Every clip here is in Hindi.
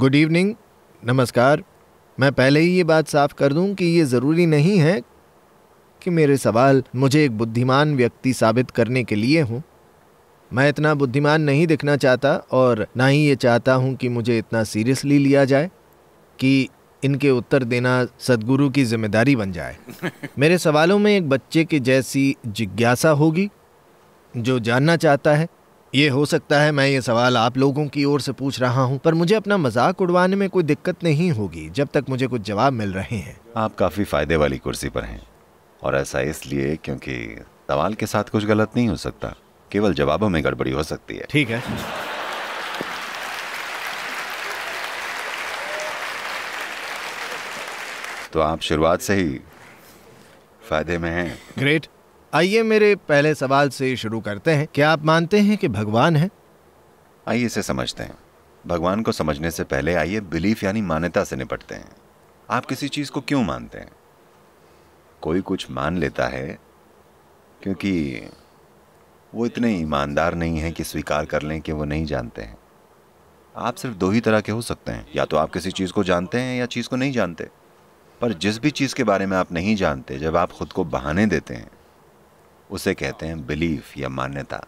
गुड इवनिंग नमस्कार मैं पहले ही ये बात साफ कर दूं कि ये ज़रूरी नहीं है कि मेरे सवाल मुझे एक बुद्धिमान व्यक्ति साबित करने के लिए हों मैं इतना बुद्धिमान नहीं दिखना चाहता और ना ही ये चाहता हूँ कि मुझे इतना सीरियसली लिया जाए कि इनके उत्तर देना सदगुरु की जिम्मेदारी बन जाए मेरे सवालों में एक बच्चे की जैसी जिज्ञासा होगी जो जानना चाहता है ये हो सकता है मैं ये सवाल आप लोगों की ओर से पूछ रहा हूँ पर मुझे अपना मजाक उड़वाने में कोई दिक्कत नहीं होगी जब तक मुझे कुछ जवाब मिल रहे हैं आप काफी फायदे वाली कुर्सी पर हैं और ऐसा इसलिए क्योंकि सवाल के साथ कुछ गलत नहीं हो सकता केवल जवाबों में गड़बड़ी हो सकती है ठीक है तो आप शुरुआत से ही फायदे में हैं ग्रेट आइए मेरे पहले सवाल से शुरू करते हैं क्या आप मानते हैं कि भगवान है आइए इसे समझते हैं भगवान को समझने से पहले आइए बिलीफ यानी मान्यता से निपटते हैं आप किसी चीज़ को क्यों मानते हैं कोई कुछ मान लेता है क्योंकि वो इतने ईमानदार नहीं है कि स्वीकार कर लें कि वो नहीं जानते हैं आप सिर्फ दो ही तरह के हो सकते हैं या तो आप किसी चीज़ को जानते हैं या चीज़ को नहीं जानते पर जिस भी चीज़ के बारे में आप नहीं जानते जब आप खुद को बहाने देते हैं उसे कहते हैं बिलीफ या मान्यता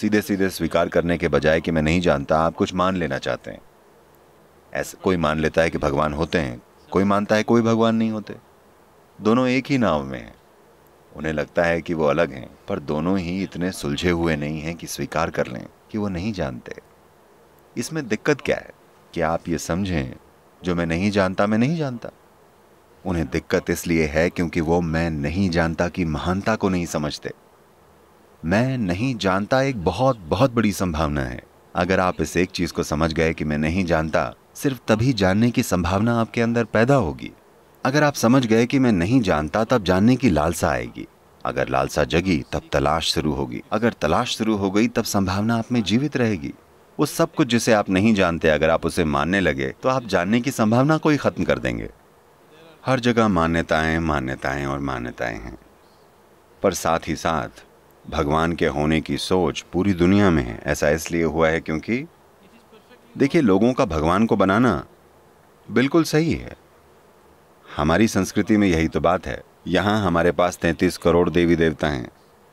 सीधे सीधे स्वीकार करने के बजाय कि मैं नहीं जानता आप कुछ मान लेना चाहते हैं ऐसा कोई मान लेता है कि भगवान होते हैं कोई मानता है कोई भगवान नहीं होते दोनों एक ही नाव में हैं उन्हें लगता है कि वो अलग हैं पर दोनों ही इतने सुलझे हुए नहीं हैं कि स्वीकार कर लें कि वो नहीं जानते इसमें दिक्कत क्या है कि आप ये समझें जो मैं नहीं जानता मैं नहीं जानता उन्हें दिक्कत इसलिए है क्योंकि वो मैं नहीं जानता की महानता को नहीं समझते मैं नहीं जानता एक बहुत बहुत बड़ी संभावना है अगर आप इस एक चीज को समझ गए कि मैं नहीं जानता सिर्फ तभी जानने की संभावना आपके अंदर पैदा होगी अगर आप समझ गए कि मैं नहीं जानता तब जानने की लालसा आएगी अगर लालसा जगी तब तलाश शुरू होगी अगर तलाश शुरू हो गई तब संभावना आप में जीवित रहेगी वो सब कुछ जिसे आप नहीं जानते अगर आप उसे मानने लगे तो आप जानने की संभावना को ही खत्म कर देंगे हर जगह मान्यताएं मान्यताएं और मान्यताएं हैं पर साथ ही साथ भगवान के होने की सोच पूरी दुनिया में है ऐसा इसलिए हुआ है क्योंकि देखिए लोगों का भगवान को बनाना बिल्कुल सही है हमारी संस्कृति में यही तो बात है यहाँ हमारे पास तैंतीस करोड़ देवी देवता हैं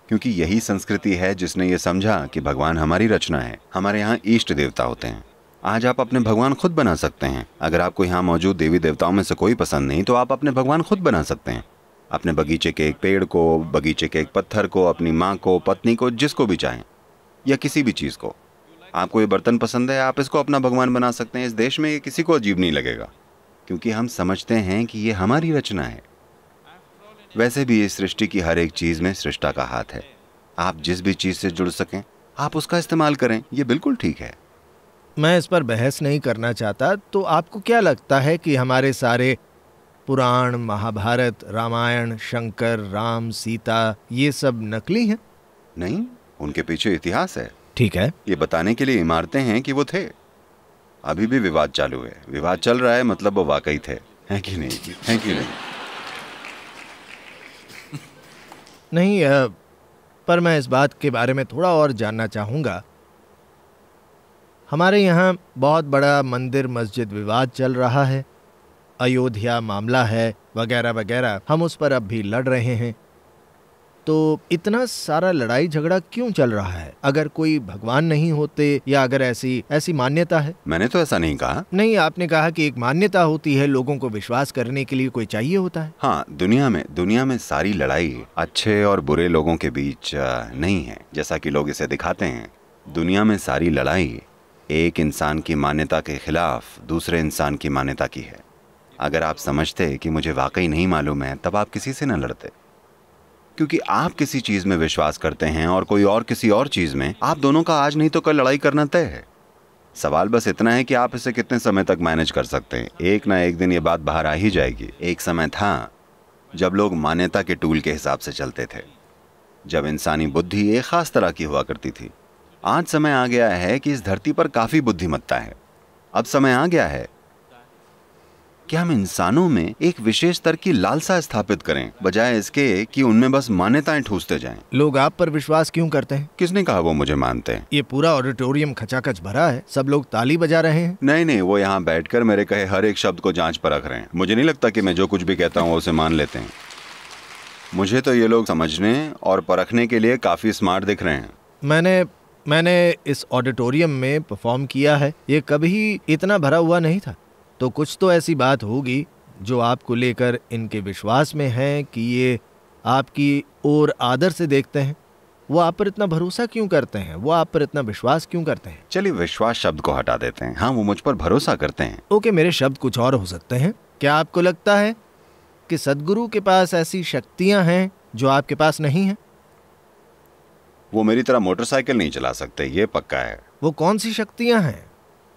क्योंकि यही संस्कृति है जिसने ये समझा कि भगवान हमारी रचना है हमारे यहाँ ईष्ट देवता होते हैं आज आप अपने भगवान खुद बना सकते हैं अगर आपको यहाँ मौजूद देवी देवताओं में से कोई पसंद नहीं तो आप अपने भगवान खुद बना सकते हैं अपने बगीचे के एक पेड़ को बगीचे के एक पत्थर को अपनी माँ को पत्नी को जिसको भी चाहें या किसी भी चीज़ को आपको ये बर्तन पसंद है आप इसको अपना भगवान बना सकते हैं इस देश में ये किसी को अजीब नहीं लगेगा क्योंकि हम समझते हैं कि ये हमारी रचना है वैसे भी इस सृष्टि की हर एक चीज़ में सृष्टा का हाथ है आप जिस भी चीज़ से जुड़ सकें आप उसका इस्तेमाल करें ये बिल्कुल ठीक है मैं इस पर बहस नहीं करना चाहता तो आपको क्या लगता है कि हमारे सारे पुराण महाभारत रामायण शंकर राम सीता ये सब नकली हैं नहीं उनके पीछे इतिहास है ठीक है ये बताने के लिए इमारतें हैं कि वो थे अभी भी विवाद चालू है विवाद चल रहा है मतलब वो वाकई थे हैं कि नहीं हैं कि नहीं नहीं पर मैं इस बात के बारे में थोड़ा और जानना चाहूंगा हमारे यहाँ बहुत बड़ा मंदिर मस्जिद विवाद चल रहा है अयोध्या मामला है वगैरह वगैरह हम उस पर अब भी लड़ रहे हैं तो इतना सारा लड़ाई झगड़ा क्यों चल रहा है अगर कोई भगवान नहीं होते या अगर ऐसी ऐसी मान्यता है मैंने तो ऐसा नहीं कहा नहीं आपने कहा कि एक मान्यता होती है लोगों को विश्वास करने के लिए कोई चाहिए होता है हाँ दुनिया में दुनिया में सारी लड़ाई अच्छे और बुरे लोगों के बीच नहीं है जैसा की लोग इसे दिखाते हैं दुनिया में सारी लड़ाई एक इंसान की मान्यता के खिलाफ दूसरे इंसान की मान्यता की है अगर आप समझते कि मुझे वाकई नहीं मालूम है तब आप किसी से न लड़ते क्योंकि आप किसी चीज में विश्वास करते हैं और कोई और किसी और चीज में आप दोनों का आज नहीं तो कल लड़ाई करना तय है सवाल बस इतना है कि आप इसे कितने समय तक मैनेज कर सकते हैं एक ना एक दिन ये बात बाहर आ ही जाएगी एक समय था जब लोग मान्यता के टूल के हिसाब से चलते थे जब इंसानी बुद्धि एक खास तरह की हुआ करती थी आज समय आ गया है कि इस धरती पर काफी बुद्धिमत्ता है अब समय आ गया है कि हम इंसानों में एक विशेष स्तर की लालसा स्थापित करें बजाय इसके कि उनमें बस मान्यताएं ठूसते जाएं। लोग आप पर विश्वास क्यों करते हैं किसने कहा वो मुझे मानते हैं ये पूरा ऑडिटोरियम खचाखच भरा है सब लोग ताली बजा रहे हैं नहीं नहीं वो यहाँ बैठकर मेरे कहे हर एक शब्द को जाँच परख रहे हैं मुझे नहीं लगता की मैं जो कुछ भी कहता हूँ उसे मान लेते हैं मुझे तो ये लोग समझने और परखने के लिए काफी स्मार्ट दिख रहे हैं मैंने मैंने इस ऑडिटोरियम में परफॉर्म किया है ये कभी इतना भरा हुआ नहीं था तो कुछ तो ऐसी बात होगी जो आपको लेकर इनके विश्वास में है कि ये आपकी ओर आदर से देखते हैं वो आप पर इतना भरोसा क्यों करते हैं वो आप पर इतना विश्वास क्यों करते हैं चलिए विश्वास शब्द को हटा देते हैं हाँ वो मुझ पर भरोसा करते हैं ओके मेरे शब्द कुछ और हो सकते हैं क्या आपको लगता है कि सदगुरु के पास ऐसी शक्तियाँ हैं जो आपके पास नहीं हैं वो मेरी तरह मोटरसाइकिल नहीं चला सकते ये पक्का है वो कौन सी शक्तियाँ हैं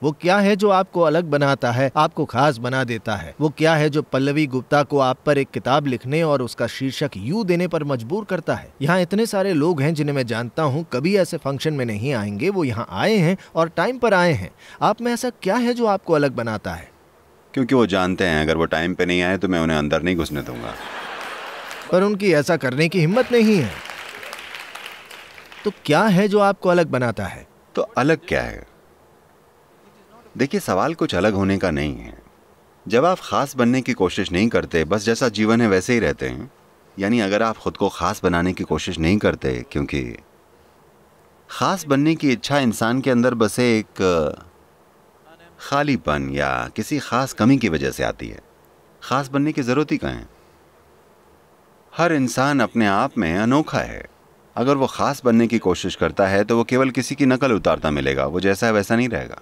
वो क्या है जो आपको अलग बनाता है आपको खास बना देता है वो क्या है जो पल्लवी गुप्ता को आप पर एक किताब लिखने और उसका शीर्षक यू देने पर मजबूर करता है यहाँ इतने सारे लोग हैं जिन्हें मैं जानता हूँ कभी ऐसे फंक्शन में नहीं आएंगे वो यहाँ आए हैं और टाइम पर आए हैं आप में ऐसा क्या है जो आपको अलग बनाता है क्योंकि वो जानते हैं अगर वो टाइम पे नहीं आए तो मैं उन्हें अंदर नहीं घुसने दूंगा पर उनकी ऐसा करने की हिम्मत नहीं है तो क्या है जो आपको अलग बनाता है तो अलग क्या है देखिए सवाल कुछ अलग होने का नहीं है जब आप ख़ास बनने की कोशिश नहीं करते बस जैसा जीवन है वैसे ही रहते हैं यानी अगर आप ख़ुद को ख़ास बनाने की कोशिश नहीं करते क्योंकि ख़ास बनने की इच्छा इंसान के अंदर बसे एक खालीपन या किसी ख़ास कमी की वजह से आती है ख़ास बनने की ज़रूरत ही कहें हर इंसान अपने आप में अनोखा है अगर वो ख़ास बनने की कोशिश करता है तो वो केवल किसी की नकल उतारता मिलेगा वो जैसा है वैसा नहीं रहेगा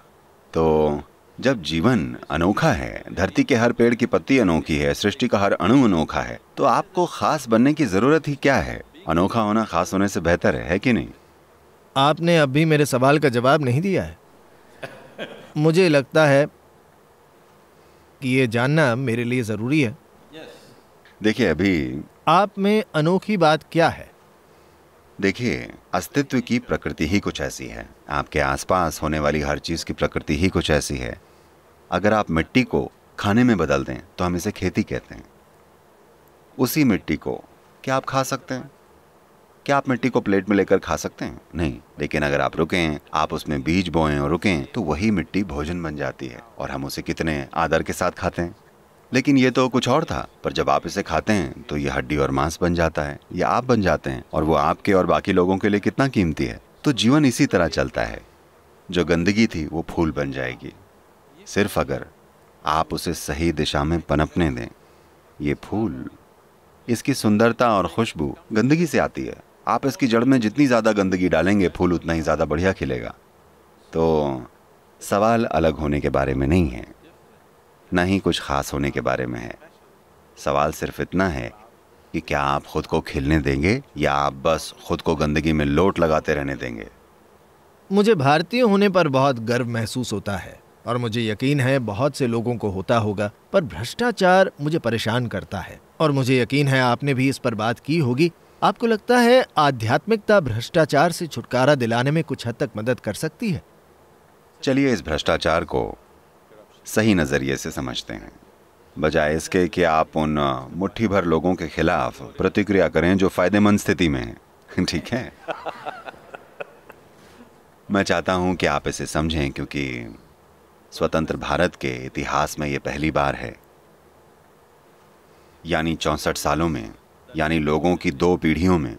तो जब जीवन अनोखा है धरती के हर पेड़ की पत्ती अनोखी है सृष्टि का हर अणु अनोखा है तो आपको खास बनने की ज़रूरत ही क्या है अनोखा होना खास होने से बेहतर है, है कि नहीं आपने अब भी मेरे सवाल का जवाब नहीं दिया है मुझे लगता है कि ये जानना मेरे लिए ज़रूरी है देखिए अभी आप में अनोखी बात क्या है देखिए अस्तित्व की प्रकृति ही कुछ ऐसी है आपके आसपास होने वाली हर चीज़ की प्रकृति ही कुछ ऐसी है अगर आप मिट्टी को खाने में बदल दें तो हम इसे खेती कहते हैं उसी मिट्टी को क्या आप खा सकते हैं क्या आप मिट्टी को प्लेट में लेकर खा सकते हैं नहीं लेकिन अगर आप रुकें आप उसमें बीज बोएं और रुकें तो वही मिट्टी भोजन बन जाती है और हम उसे कितने आदर के साथ खाते हैं लेकिन ये तो कुछ और था पर जब आप इसे खाते हैं तो ये हड्डी और मांस बन जाता है ये आप बन जाते हैं और वो आपके और बाकी लोगों के लिए कितना कीमती है तो जीवन इसी तरह चलता है जो गंदगी थी वो फूल बन जाएगी सिर्फ अगर आप उसे सही दिशा में पनपने दें ये फूल इसकी सुंदरता और खुशबू गंदगी से आती है आप इसकी जड़ में जितनी ज़्यादा गंदगी डालेंगे फूल उतना ही ज़्यादा बढ़िया खिलेगा तो सवाल अलग होने के बारे में नहीं है ना ही कुछ खास होने के बारे में है सवाल सिर्फ इतना है कि क्या आप खुद को खिलने देंगे या आप बस खुद को गंदगी में लोट लगाते रहने देंगे मुझे भारतीय होने पर बहुत गर्व महसूस होता है और मुझे यकीन है बहुत से लोगों को होता होगा पर भ्रष्टाचार मुझे परेशान करता है और मुझे यकीन है आपने भी इस पर बात की होगी आपको लगता है आध्यात्मिकता भ्रष्टाचार से छुटकारा दिलाने में कुछ हद तक मदद कर सकती है चलिए इस भ्रष्टाचार को सही नज़रिए से समझते हैं बजाय इसके कि आप उन मुट्ठी भर लोगों के खिलाफ प्रतिक्रिया करें जो फायदेमंद स्थिति में हैं ठीक है मैं चाहता हूं कि आप इसे समझें क्योंकि स्वतंत्र भारत के इतिहास में ये पहली बार है यानी चौंसठ सालों में यानी लोगों की दो पीढ़ियों में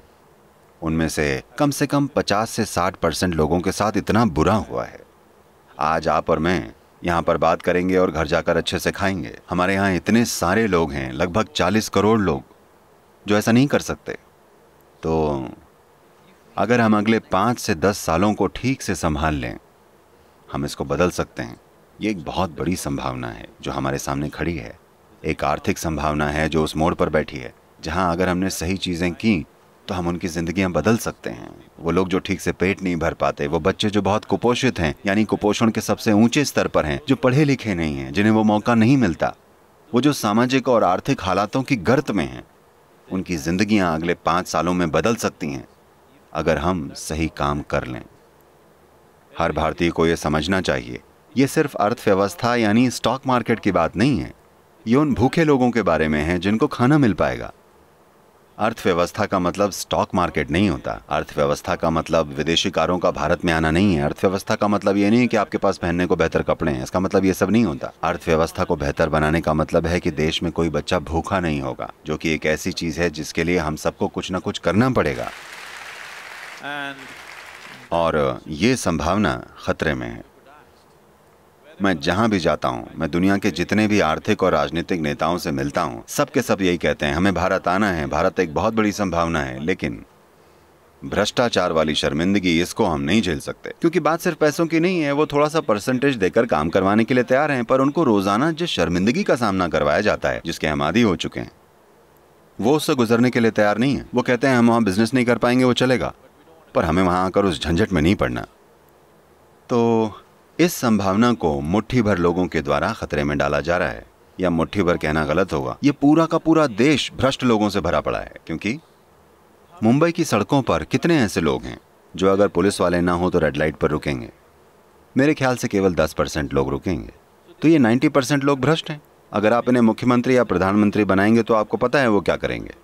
उनमें से कम से कम 50 से 60 परसेंट लोगों के साथ इतना बुरा हुआ है आज आप और मैं यहाँ पर बात करेंगे और घर जाकर अच्छे से खाएंगे हमारे यहाँ इतने सारे लोग हैं लगभग चालीस करोड़ लोग जो ऐसा नहीं कर सकते तो अगर हम अगले पाँच से दस सालों को ठीक से संभाल लें हम इसको बदल सकते हैं ये एक बहुत बड़ी संभावना है जो हमारे सामने खड़ी है एक आर्थिक संभावना है जो उस मोड़ पर बैठी है जहाँ अगर हमने सही चीज़ें की तो हम उनकी ज़िंदगियां बदल सकते हैं वो लोग जो ठीक से पेट नहीं भर पाते वो बच्चे जो बहुत कुपोषित हैं यानी कुपोषण के सबसे ऊंचे स्तर पर हैं जो पढ़े लिखे नहीं हैं जिन्हें वो मौका नहीं मिलता वो जो सामाजिक और आर्थिक हालातों की गर्त में हैं उनकी जिंदगियां अगले पाँच सालों में बदल सकती हैं अगर हम सही काम कर लें हर भारतीय को ये समझना चाहिए ये सिर्फ अर्थव्यवस्था यानी स्टॉक मार्केट की बात नहीं है ये उन भूखे लोगों के बारे में है जिनको खाना मिल पाएगा अर्थव्यवस्था का मतलब स्टॉक मार्केट नहीं होता अर्थव्यवस्था का मतलब विदेशी कारों का भारत में आना नहीं है अर्थव्यवस्था का मतलब ये नहीं है कि आपके पास पहनने को बेहतर कपड़े हैं इसका मतलब ये सब नहीं होता अर्थव्यवस्था को बेहतर बनाने का मतलब है कि देश में कोई बच्चा भूखा नहीं होगा जो कि एक ऐसी चीज है जिसके लिए हम सबको कुछ ना कुछ करना पड़ेगा और ये संभावना खतरे में है मैं जहाँ भी जाता हूँ मैं दुनिया के जितने भी आर्थिक और राजनीतिक नेताओं से मिलता हूँ सबके सब यही कहते हैं हमें भारत आना है भारत एक बहुत बड़ी संभावना है लेकिन भ्रष्टाचार वाली शर्मिंदगी इसको हम नहीं झेल सकते क्योंकि बात सिर्फ पैसों की नहीं है वो थोड़ा सा परसेंटेज देकर काम करवाने के लिए तैयार हैं पर उनको रोजाना जिस शर्मिंदगी का सामना करवाया जाता है जिसके हम आदि हो चुके हैं वो उससे गुजरने के लिए तैयार नहीं है वो कहते हैं हम वहाँ बिजनेस नहीं कर पाएंगे वो चलेगा पर हमें वहाँ आकर उस झंझट में नहीं पड़ना तो इस संभावना को मुट्ठी भर लोगों के द्वारा खतरे में डाला जा रहा है या मुट्ठी भर कहना गलत होगा ये पूरा का पूरा देश भ्रष्ट लोगों से भरा पड़ा है क्योंकि मुंबई की सड़कों पर कितने ऐसे लोग हैं जो अगर पुलिस वाले ना हो तो रेड लाइट पर रुकेंगे मेरे ख्याल से केवल दस परसेंट लोग रुकेंगे तो ये नाइन्टी परसेंट लोग भ्रष्ट हैं अगर आप इन्हें मुख्यमंत्री या प्रधानमंत्री बनाएंगे तो आपको पता है वो क्या करेंगे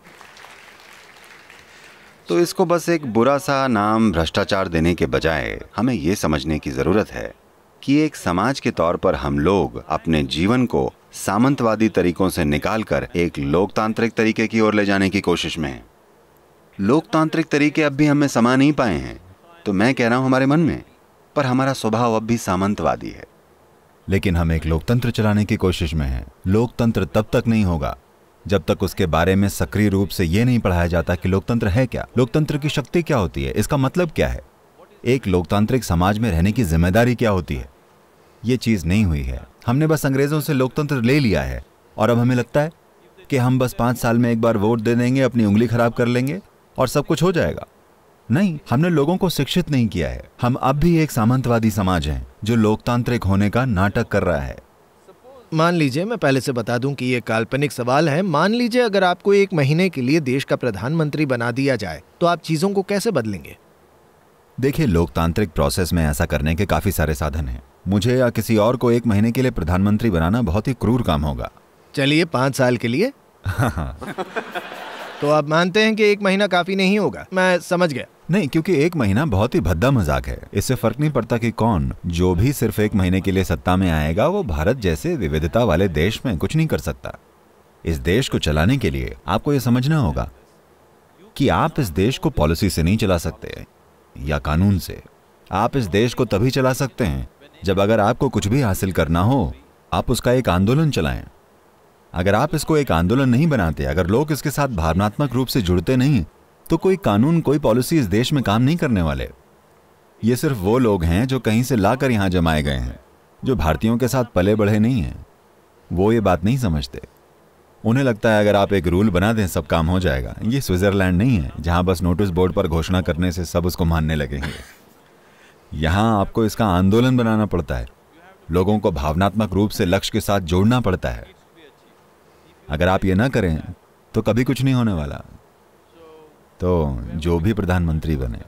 तो इसको बस एक बुरा सा नाम भ्रष्टाचार देने के बजाय हमें ये समझने की ज़रूरत है कि एक समाज के तौर पर हम लोग अपने जीवन को सामंतवादी तरीकों से निकालकर एक लोकतांत्रिक तरीके की ओर ले जाने की कोशिश में हैं लोकतांत्रिक तरीके अब भी हमें समा नहीं पाए हैं तो मैं कह रहा हूं हमारे मन में पर हमारा स्वभाव अब भी सामंतवादी है लेकिन हम एक लोकतंत्र चलाने की कोशिश में हैं लोकतंत्र तब तक नहीं होगा जब तक उसके बारे में सक्रिय रूप से यह नहीं पढ़ाया जाता कि लोकतंत्र है क्या लोकतंत्र की शक्ति क्या होती है इसका मतलब क्या है एक लोकतांत्रिक समाज में रहने की जिम्मेदारी क्या होती है ये चीज़ नहीं हुई है हमने बस अंग्रेज़ों से लोकतंत्र ले लिया है और अब हमें लगता है कि हम बस पांच साल में एक बार वोट दे देंगे अपनी उंगली खराब कर लेंगे और सब कुछ हो जाएगा नहीं हमने लोगों को शिक्षित नहीं किया है हम अब भी एक सामंतवादी समाज हैं जो लोकतांत्रिक होने का नाटक कर रहा है मान लीजिए मैं पहले से बता दूं कि यह काल्पनिक सवाल है मान लीजिए अगर आपको एक महीने के लिए देश का प्रधानमंत्री बना दिया जाए तो आप चीज़ों को कैसे बदलेंगे देखिए लोकतांत्रिक प्रोसेस में ऐसा करने के काफ़ी सारे साधन हैं मुझे या किसी और को एक महीने के लिए प्रधानमंत्री बनाना बहुत ही क्रूर काम होगा चलिए पांच साल के लिए हाँ, हाँ। तो आप मानते हैं कि एक महीना काफी नहीं होगा मैं समझ गया नहीं क्योंकि एक महीना बहुत ही भद्दा मजाक है इससे फर्क नहीं पड़ता कि कौन जो भी सिर्फ एक महीने के लिए सत्ता में आएगा वो भारत जैसे विविधता वाले देश में कुछ नहीं कर सकता इस देश को चलाने के लिए आपको यह समझना होगा कि आप इस देश को पॉलिसी से नहीं चला सकते या कानून से आप इस देश को तभी चला सकते हैं जब अगर आपको कुछ भी हासिल करना हो आप उसका एक आंदोलन चलाएं अगर आप इसको एक आंदोलन नहीं बनाते अगर लोग इसके साथ भावनात्मक रूप से जुड़ते नहीं तो कोई कानून कोई पॉलिसी इस देश में काम नहीं करने वाले ये सिर्फ वो लोग हैं जो कहीं से लाकर यहाँ जमाए गए हैं जो भारतीयों के साथ पले बढ़े नहीं हैं वो ये बात नहीं समझते उन्हें लगता है अगर आप एक रूल बना दें सब काम हो जाएगा ये स्विट्जरलैंड नहीं है जहां बस नोटिस बोर्ड पर घोषणा करने से सब उसको मानने लगेंगे यहां आपको इसका आंदोलन बनाना पड़ता है लोगों को भावनात्मक रूप से लक्ष्य के साथ जोड़ना पड़ता है अगर आप ये ना करें तो कभी कुछ नहीं होने वाला तो जो भी प्रधानमंत्री बने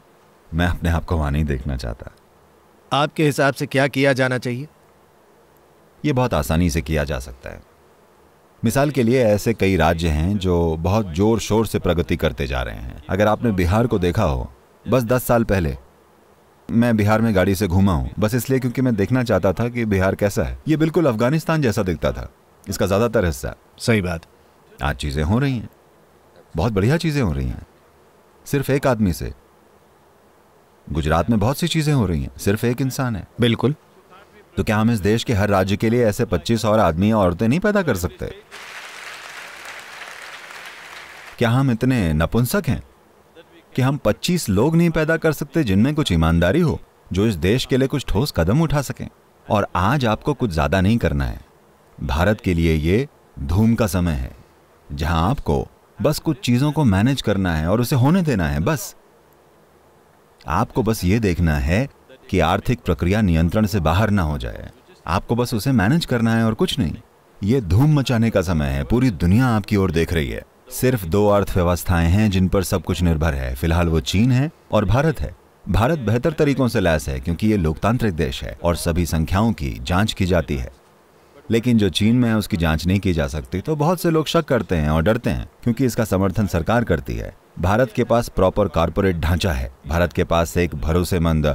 मैं अपने आप को वहां नहीं देखना चाहता आपके हिसाब से क्या किया जाना चाहिए ये बहुत आसानी से किया जा सकता है मिसाल के लिए ऐसे कई राज्य हैं जो बहुत जोर शोर से प्रगति करते जा रहे हैं अगर आपने बिहार को देखा हो बस दस साल पहले मैं बिहार में गाड़ी से घूमा हूँ बस इसलिए क्योंकि मैं देखना चाहता था कि बिहार कैसा है ये बिल्कुल अफगानिस्तान जैसा दिखता था इसका ज़्यादातर हिस्सा सही बात आज चीज़ें हो रही हैं बहुत बढ़िया चीज़ें हो रही हैं सिर्फ एक आदमी से गुजरात में बहुत सी चीज़ें हो रही हैं सिर्फ एक इंसान है बिल्कुल तो क्या हम इस देश के हर राज्य के लिए ऐसे पच्चीस और आदमी औरतें नहीं पैदा कर सकते क्या हम इतने नपुंसक हैं कि हम 25 लोग नहीं पैदा कर सकते जिनमें कुछ ईमानदारी हो जो इस देश के लिए कुछ ठोस कदम उठा सकें और आज आपको कुछ ज़्यादा नहीं करना है भारत के लिए ये धूम का समय है जहां आपको बस कुछ चीज़ों को मैनेज करना है और उसे होने देना है बस आपको बस ये देखना है कि आर्थिक प्रक्रिया नियंत्रण से बाहर ना हो जाए आपको बस उसे मैनेज करना है और कुछ नहीं ये धूम मचाने का समय है पूरी दुनिया आपकी ओर देख रही है सिर्फ दो अर्थव्यवस्थाएं हैं जिन पर सब कुछ निर्भर है फिलहाल वो चीन है और भारत है भारत बेहतर तरीकों से लैस है क्योंकि ये लोकतांत्रिक देश है और सभी संख्याओं की जांच की जाती है लेकिन जो चीन में है उसकी जांच नहीं की जा सकती तो बहुत से लोग शक करते हैं और डरते हैं क्योंकि इसका समर्थन सरकार करती है भारत के पास प्रॉपर कारपोरेट ढांचा है भारत के पास एक भरोसेमंद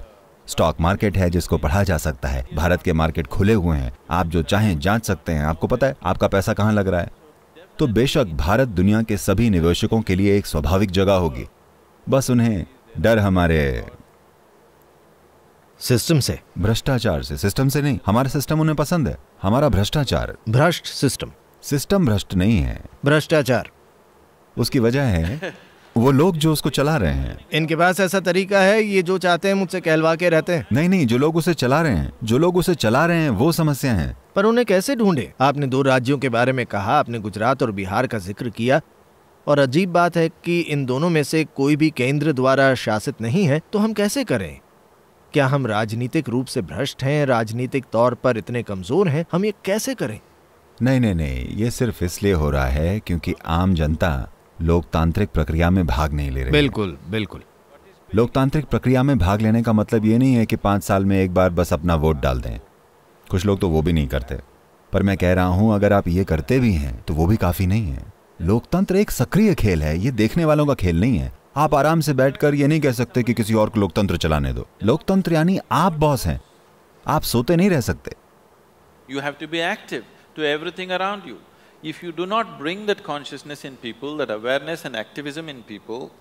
स्टॉक मार्केट है जिसको पढ़ा जा सकता है भारत के मार्केट खुले हुए हैं आप जो चाहें जांच सकते हैं आपको पता है आपका पैसा कहाँ लग रहा है तो बेशक भारत दुनिया के सभी निवेशकों के लिए एक स्वाभाविक जगह होगी बस उन्हें डर हमारे सिस्टम से भ्रष्टाचार से सिस्टम से नहीं हमारा सिस्टम उन्हें पसंद है हमारा भ्रष्टाचार भ्रष्ट सिस्टम सिस्टम भ्रष्ट नहीं है भ्रष्टाचार उसकी वजह है वो लोग जो उसको चला रहे हैं इनके पास ऐसा तरीका है ये जो चाहते हैं मुझसे कहलवा के रहते हैं नहीं नहीं जो लोग उसे चला रहे हैं जो लोग उसे चला रहे हैं वो समस्या है पर उन्हें कैसे ढूंढे आपने दो राज्यों के बारे में कहा आपने गुजरात और बिहार का जिक्र किया और अजीब बात है कि इन दोनों में से कोई भी केंद्र द्वारा शासित नहीं है तो हम कैसे करें क्या हम राजनीतिक रूप से भ्रष्ट हैं राजनीतिक तौर पर इतने कमजोर हैं हम ये कैसे करें नहीं नहीं नहीं ये सिर्फ इसलिए हो रहा है क्योंकि आम जनता लोकतांत्रिक प्रक्रिया में भाग नहीं ले रहे बिल्कुल बिल्कुल लोकतांत्रिक प्रक्रिया में भाग लेने का मतलब ये नहीं है कि पांच साल में एक बार बस अपना वोट डाल दें कुछ लोग तो वो भी नहीं करते पर मैं कह रहा हूं अगर आप ये करते भी हैं तो वो भी काफ़ी नहीं है लोकतंत्र एक सक्रिय खेल है ये देखने वालों का खेल नहीं है आप आराम से बैठकर ये नहीं कह सकते कि किसी और को लोकतंत्र चलाने दो लोकतंत्र यानी आप बॉस हैं आप सोते नहीं रह सकते you have to be active to everything around you If you do not bring that consciousness in people, that awareness and activism in people,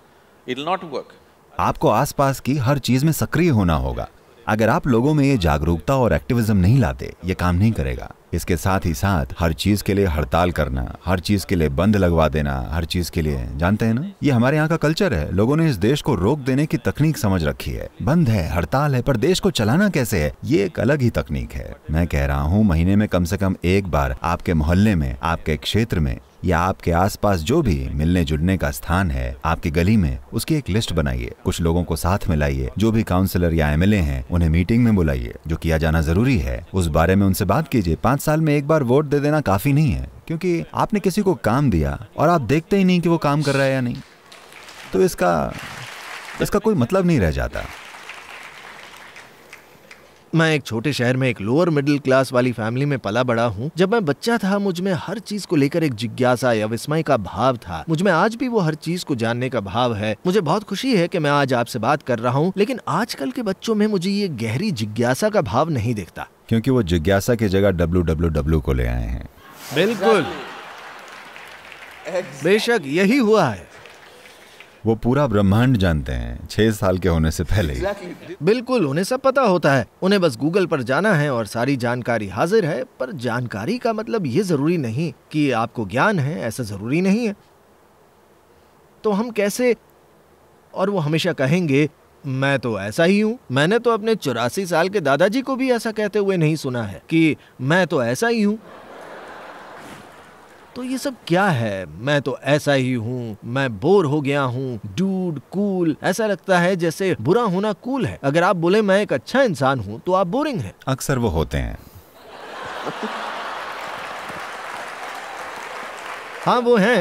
it'll not work. आपको आसपास की हर चीज में सक्रिय होना होगा अगर आप लोगों में ये जागरूकता और एक्टिविज्म नहीं लाते ये काम नहीं करेगा इसके साथ ही साथ हर चीज के लिए हड़ताल करना हर चीज के लिए बंद लगवा देना हर चीज के लिए जानते हैं ना ये हमारे यहाँ का कल्चर है लोगों ने इस देश को रोक देने की तकनीक समझ रखी है बंद है हड़ताल है पर देश को चलाना कैसे है ये एक अलग ही तकनीक है मैं कह रहा हूँ महीने में कम से कम एक बार आपके मोहल्ले में आपके क्षेत्र में या आपके आसपास जो भी मिलने जुलने का स्थान है आपकी गली में उसकी एक लिस्ट बनाइए कुछ लोगों को साथ में लाइए जो भी काउंसिलर या एमएलए हैं उन्हें मीटिंग में बुलाइए जो किया जाना जरूरी है उस बारे में उनसे बात कीजिए पाँच साल में एक बार वोट दे देना काफी नहीं है क्योंकि आपने किसी को काम दिया और आप देखते ही नहीं कि वो काम कर रहा है या नहीं तो इसका इसका कोई मतलब नहीं रह जाता मैं एक छोटे शहर में एक लोअर मिडिल क्लास वाली फैमिली में पला बड़ा हूँ जब मैं बच्चा था मुझ में हर चीज को लेकर एक जिज्ञासा या विस्मय का भाव था मुझ में आज भी वो हर चीज को जानने का भाव है मुझे बहुत खुशी है कि मैं आज आपसे बात कर रहा हूँ लेकिन आजकल के बच्चों में मुझे ये गहरी जिज्ञासा का भाव नहीं दिखता क्योंकि वो जिज्ञासा की जगह डब्ल्यू को ले आए हैं बिल्कुल बेशक यही हुआ है वो पूरा ब्रह्मांड जानते हैं छह साल के होने से पहले बिल्कुल उन्हें सब पता होता है उन्हें बस गूगल पर जाना है और सारी जानकारी हाजिर है पर जानकारी का मतलब ये जरूरी नहीं कि आपको ज्ञान है ऐसा जरूरी नहीं है तो हम कैसे और वो हमेशा कहेंगे मैं तो ऐसा ही हूँ मैंने तो अपने चौरासी साल के दादाजी को भी ऐसा कहते हुए नहीं सुना है कि मैं तो ऐसा ही हूँ तो ये सब क्या है मैं तो ऐसा ही हूँ मैं बोर हो गया हूँ डूड कूल ऐसा लगता है जैसे बुरा होना कूल है अगर आप बोले मैं एक अच्छा इंसान हूँ तो आप बोरिंग है अक्सर वो होते हैं हाँ वो हैं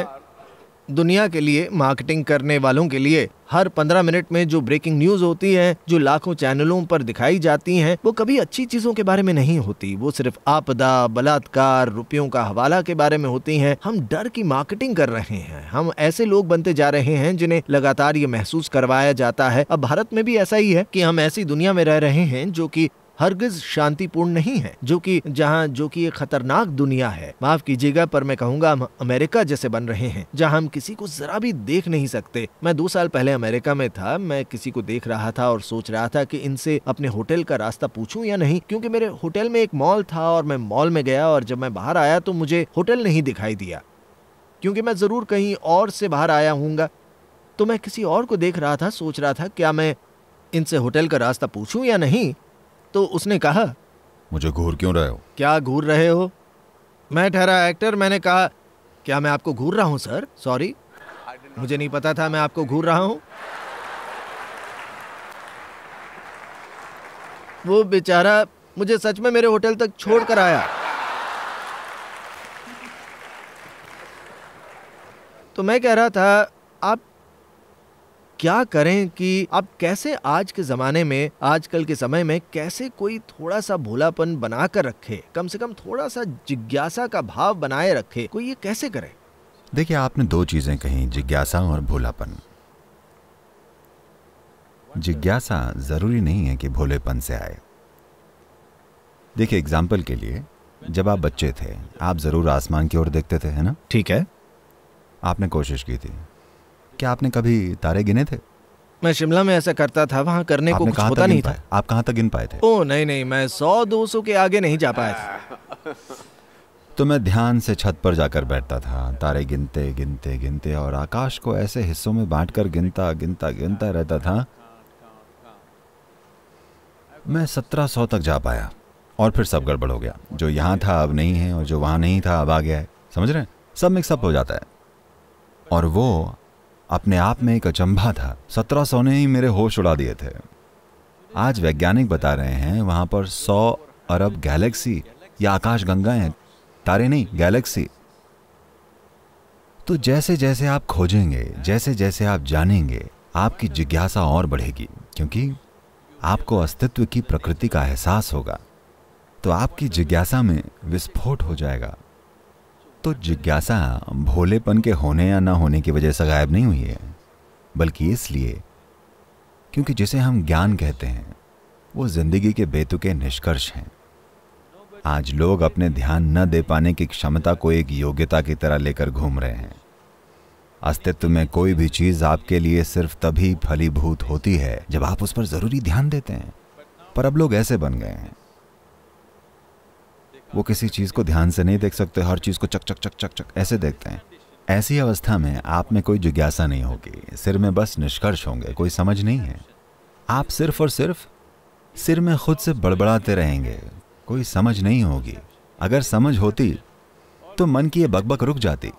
दुनिया के लिए मार्केटिंग करने वालों के लिए हर पंद्रह मिनट में जो ब्रेकिंग न्यूज होती है जो लाखों चैनलों पर दिखाई जाती हैं वो कभी अच्छी चीजों के बारे में नहीं होती वो सिर्फ आपदा बलात्कार रुपयों का हवाला के बारे में होती हैं हम डर की मार्केटिंग कर रहे हैं हम ऐसे लोग बनते जा रहे हैं जिन्हें लगातार ये महसूस करवाया जाता है अब भारत में भी ऐसा ही है कि हम ऐसी दुनिया में रह रहे हैं जो की हरगिज शांतिपूर्ण नहीं है जो कि जहाँ जो कि एक खतरनाक दुनिया है माफ कीजिएगा पर मैं कहूँगा हम अमेरिका जैसे बन रहे हैं जहाँ हम किसी को जरा भी देख नहीं सकते मैं दो साल पहले अमेरिका में था मैं किसी को देख रहा था और सोच रहा था कि इनसे अपने होटल का रास्ता पूछूं या नहीं क्योंकि मेरे होटल में एक मॉल था और मैं मॉल में गया और जब मैं बाहर आया तो मुझे होटल नहीं दिखाई दिया क्योंकि मैं ज़रूर कहीं और से बाहर आया हूँ तो मैं किसी और को देख रहा था सोच रहा था क्या मैं इनसे होटल का रास्ता पूछूं या नहीं तो उसने कहा मुझे घूर क्यों रहे हो क्या घूर रहे हो मैं ठहरा एक्टर मैंने कहा क्या मैं आपको घूर रहा हूं सर सॉरी मुझे नहीं पता था मैं आपको घूर रहा हूं वो बेचारा मुझे सच में मेरे होटल तक छोड़ कर आया तो मैं कह रहा था आप क्या करें कि आप कैसे आज के ज़माने में आजकल के समय में कैसे कोई थोड़ा सा भोलापन बना कर रखे कम से कम थोड़ा सा जिज्ञासा का भाव बनाए रखे कोई ये कैसे करे देखिए आपने दो चीज़ें कही जिज्ञासा और भोलापन जिज्ञासा ज़रूरी नहीं है कि भोलेपन से आए देखिए एग्जाम्पल के लिए जब आप बच्चे थे आप ज़रूर आसमान की ओर देखते थे है ना ठीक है आपने कोशिश की थी क्या आपने कभी तारे गिने थे मैं शिमला में ऐसा करता था वहाँ करने को कुछ होता नहीं था आप कहाँ तक गिन पाए थे ओ नहीं नहीं मैं सौ दो सौ के आगे नहीं जा पाया था तो मैं ध्यान से छत पर जाकर बैठता था तारे गिनते गिनते गिनते और आकाश को ऐसे हिस्सों में बांटकर गिनता गिनता गिनता रहता था मैं सत्रह सौ तक जा पाया और फिर सब गड़बड़ हो गया जो यहाँ था अब नहीं है और जो वहाँ नहीं था अब आ गया है समझ रहे हैं सब मिक्सअप हो जाता है और वो अपने आप में एक अचंभा था सत्रह सौ ने ही मेरे होश उड़ा दिए थे आज वैज्ञानिक बता रहे हैं वहाँ पर सौ अरब गैलेक्सी या गंगा हैं तारे नहीं गैलेक्सी तो जैसे जैसे आप खोजेंगे जैसे जैसे आप जानेंगे आपकी जिज्ञासा और बढ़ेगी क्योंकि आपको अस्तित्व की प्रकृति का एहसास होगा तो आपकी जिज्ञासा में विस्फोट हो जाएगा तो जिज्ञासा भोलेपन के होने या ना होने की वजह से गायब नहीं हुई है बल्कि इसलिए क्योंकि जिसे हम ज्ञान कहते हैं वो जिंदगी के बेतुके निष्कर्ष हैं आज लोग अपने ध्यान न दे पाने की क्षमता को एक योग्यता की तरह लेकर घूम रहे हैं अस्तित्व में कोई भी चीज आपके लिए सिर्फ तभी फलीभूत होती है जब आप उस पर जरूरी ध्यान देते हैं पर अब लोग ऐसे बन गए हैं वो किसी चीज़ को ध्यान से नहीं देख सकते हर चीज़ को चक चक चक चक चक ऐसे देखते हैं ऐसी अवस्था में आप में कोई जिज्ञासा नहीं होगी सिर में बस निष्कर्ष होंगे कोई समझ नहीं है आप सिर्फ और सिर्फ सिर में खुद से बड़बड़ाते रहेंगे कोई समझ नहीं होगी अगर समझ होती तो मन की ये बकबक रुक जाती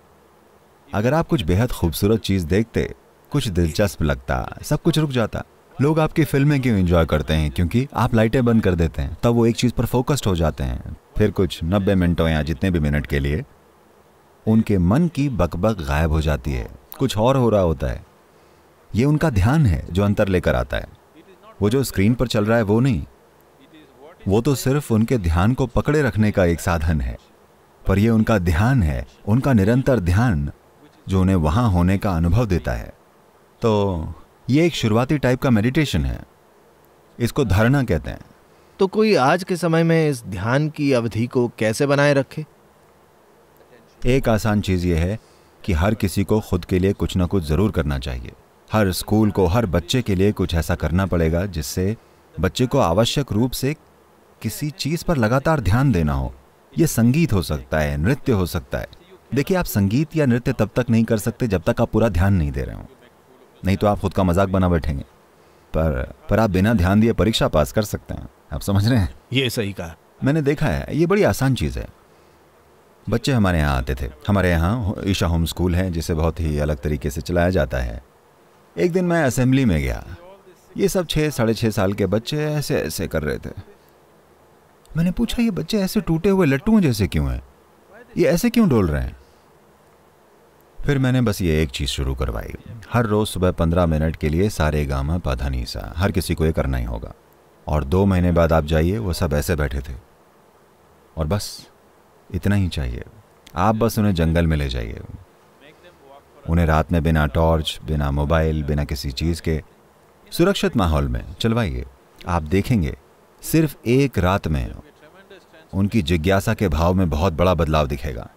अगर आप कुछ बेहद खूबसूरत चीज़ देखते कुछ दिलचस्प लगता सब कुछ रुक जाता लोग आपकी फिल्में क्यों एंजॉय करते हैं क्योंकि आप लाइटें बंद कर देते हैं तब वो एक चीज़ पर फोकस्ड हो जाते हैं फिर कुछ नब्बे मिनटों या जितने भी मिनट के लिए उनके मन की बकबक गायब हो जाती है कुछ और हो रहा होता है ये उनका ध्यान है जो अंतर लेकर आता है वो जो स्क्रीन पर चल रहा है वो नहीं वो तो सिर्फ उनके ध्यान को पकड़े रखने का एक साधन है पर यह उनका ध्यान है उनका निरंतर ध्यान जो उन्हें वहां होने का अनुभव देता है तो ये एक शुरुआती टाइप का मेडिटेशन है इसको धारणा कहते हैं तो कोई आज के समय में इस ध्यान की अवधि को कैसे बनाए रखे एक आसान चीज यह है कि हर किसी को खुद के लिए कुछ ना कुछ जरूर करना चाहिए हर स्कूल को हर बच्चे के लिए कुछ ऐसा करना पड़ेगा जिससे बच्चे को आवश्यक रूप से किसी चीज पर लगातार ध्यान देना हो यह संगीत हो सकता है नृत्य हो सकता है देखिए आप संगीत या नृत्य तब तक नहीं कर सकते जब तक आप पूरा ध्यान नहीं दे रहे हो नहीं तो आप खुद का मजाक बना बैठेंगे पर पर आप बिना ध्यान दिए परीक्षा पास कर सकते हैं आप समझ रहे हैं ये सही कहा मैंने देखा है ये बड़ी आसान चीज़ है बच्चे हमारे यहाँ आते थे हमारे यहाँ ईशा होम स्कूल है जिसे बहुत ही अलग तरीके से चलाया जाता है एक दिन मैं असेंबली में गया ये सब छः साढ़े छः साल के बच्चे ऐसे ऐसे कर रहे थे मैंने पूछा ये बच्चे ऐसे टूटे हुए लट्टुओं जैसे क्यों हैं ये ऐसे क्यों डोल रहे हैं फिर मैंने बस ये एक चीज़ शुरू करवाई हर रोज़ सुबह पंद्रह मिनट के लिए सारे गाँव नहीं सा हर किसी को ये करना ही होगा और दो महीने बाद आप जाइए वो सब ऐसे बैठे थे और बस इतना ही चाहिए आप बस उन्हें जंगल में ले जाइए उन्हें रात में बिना टॉर्च बिना मोबाइल बिना किसी चीज़ के सुरक्षित माहौल में चलवाइए आप देखेंगे सिर्फ एक रात में उनकी जिज्ञासा के भाव में बहुत बड़ा बदलाव दिखेगा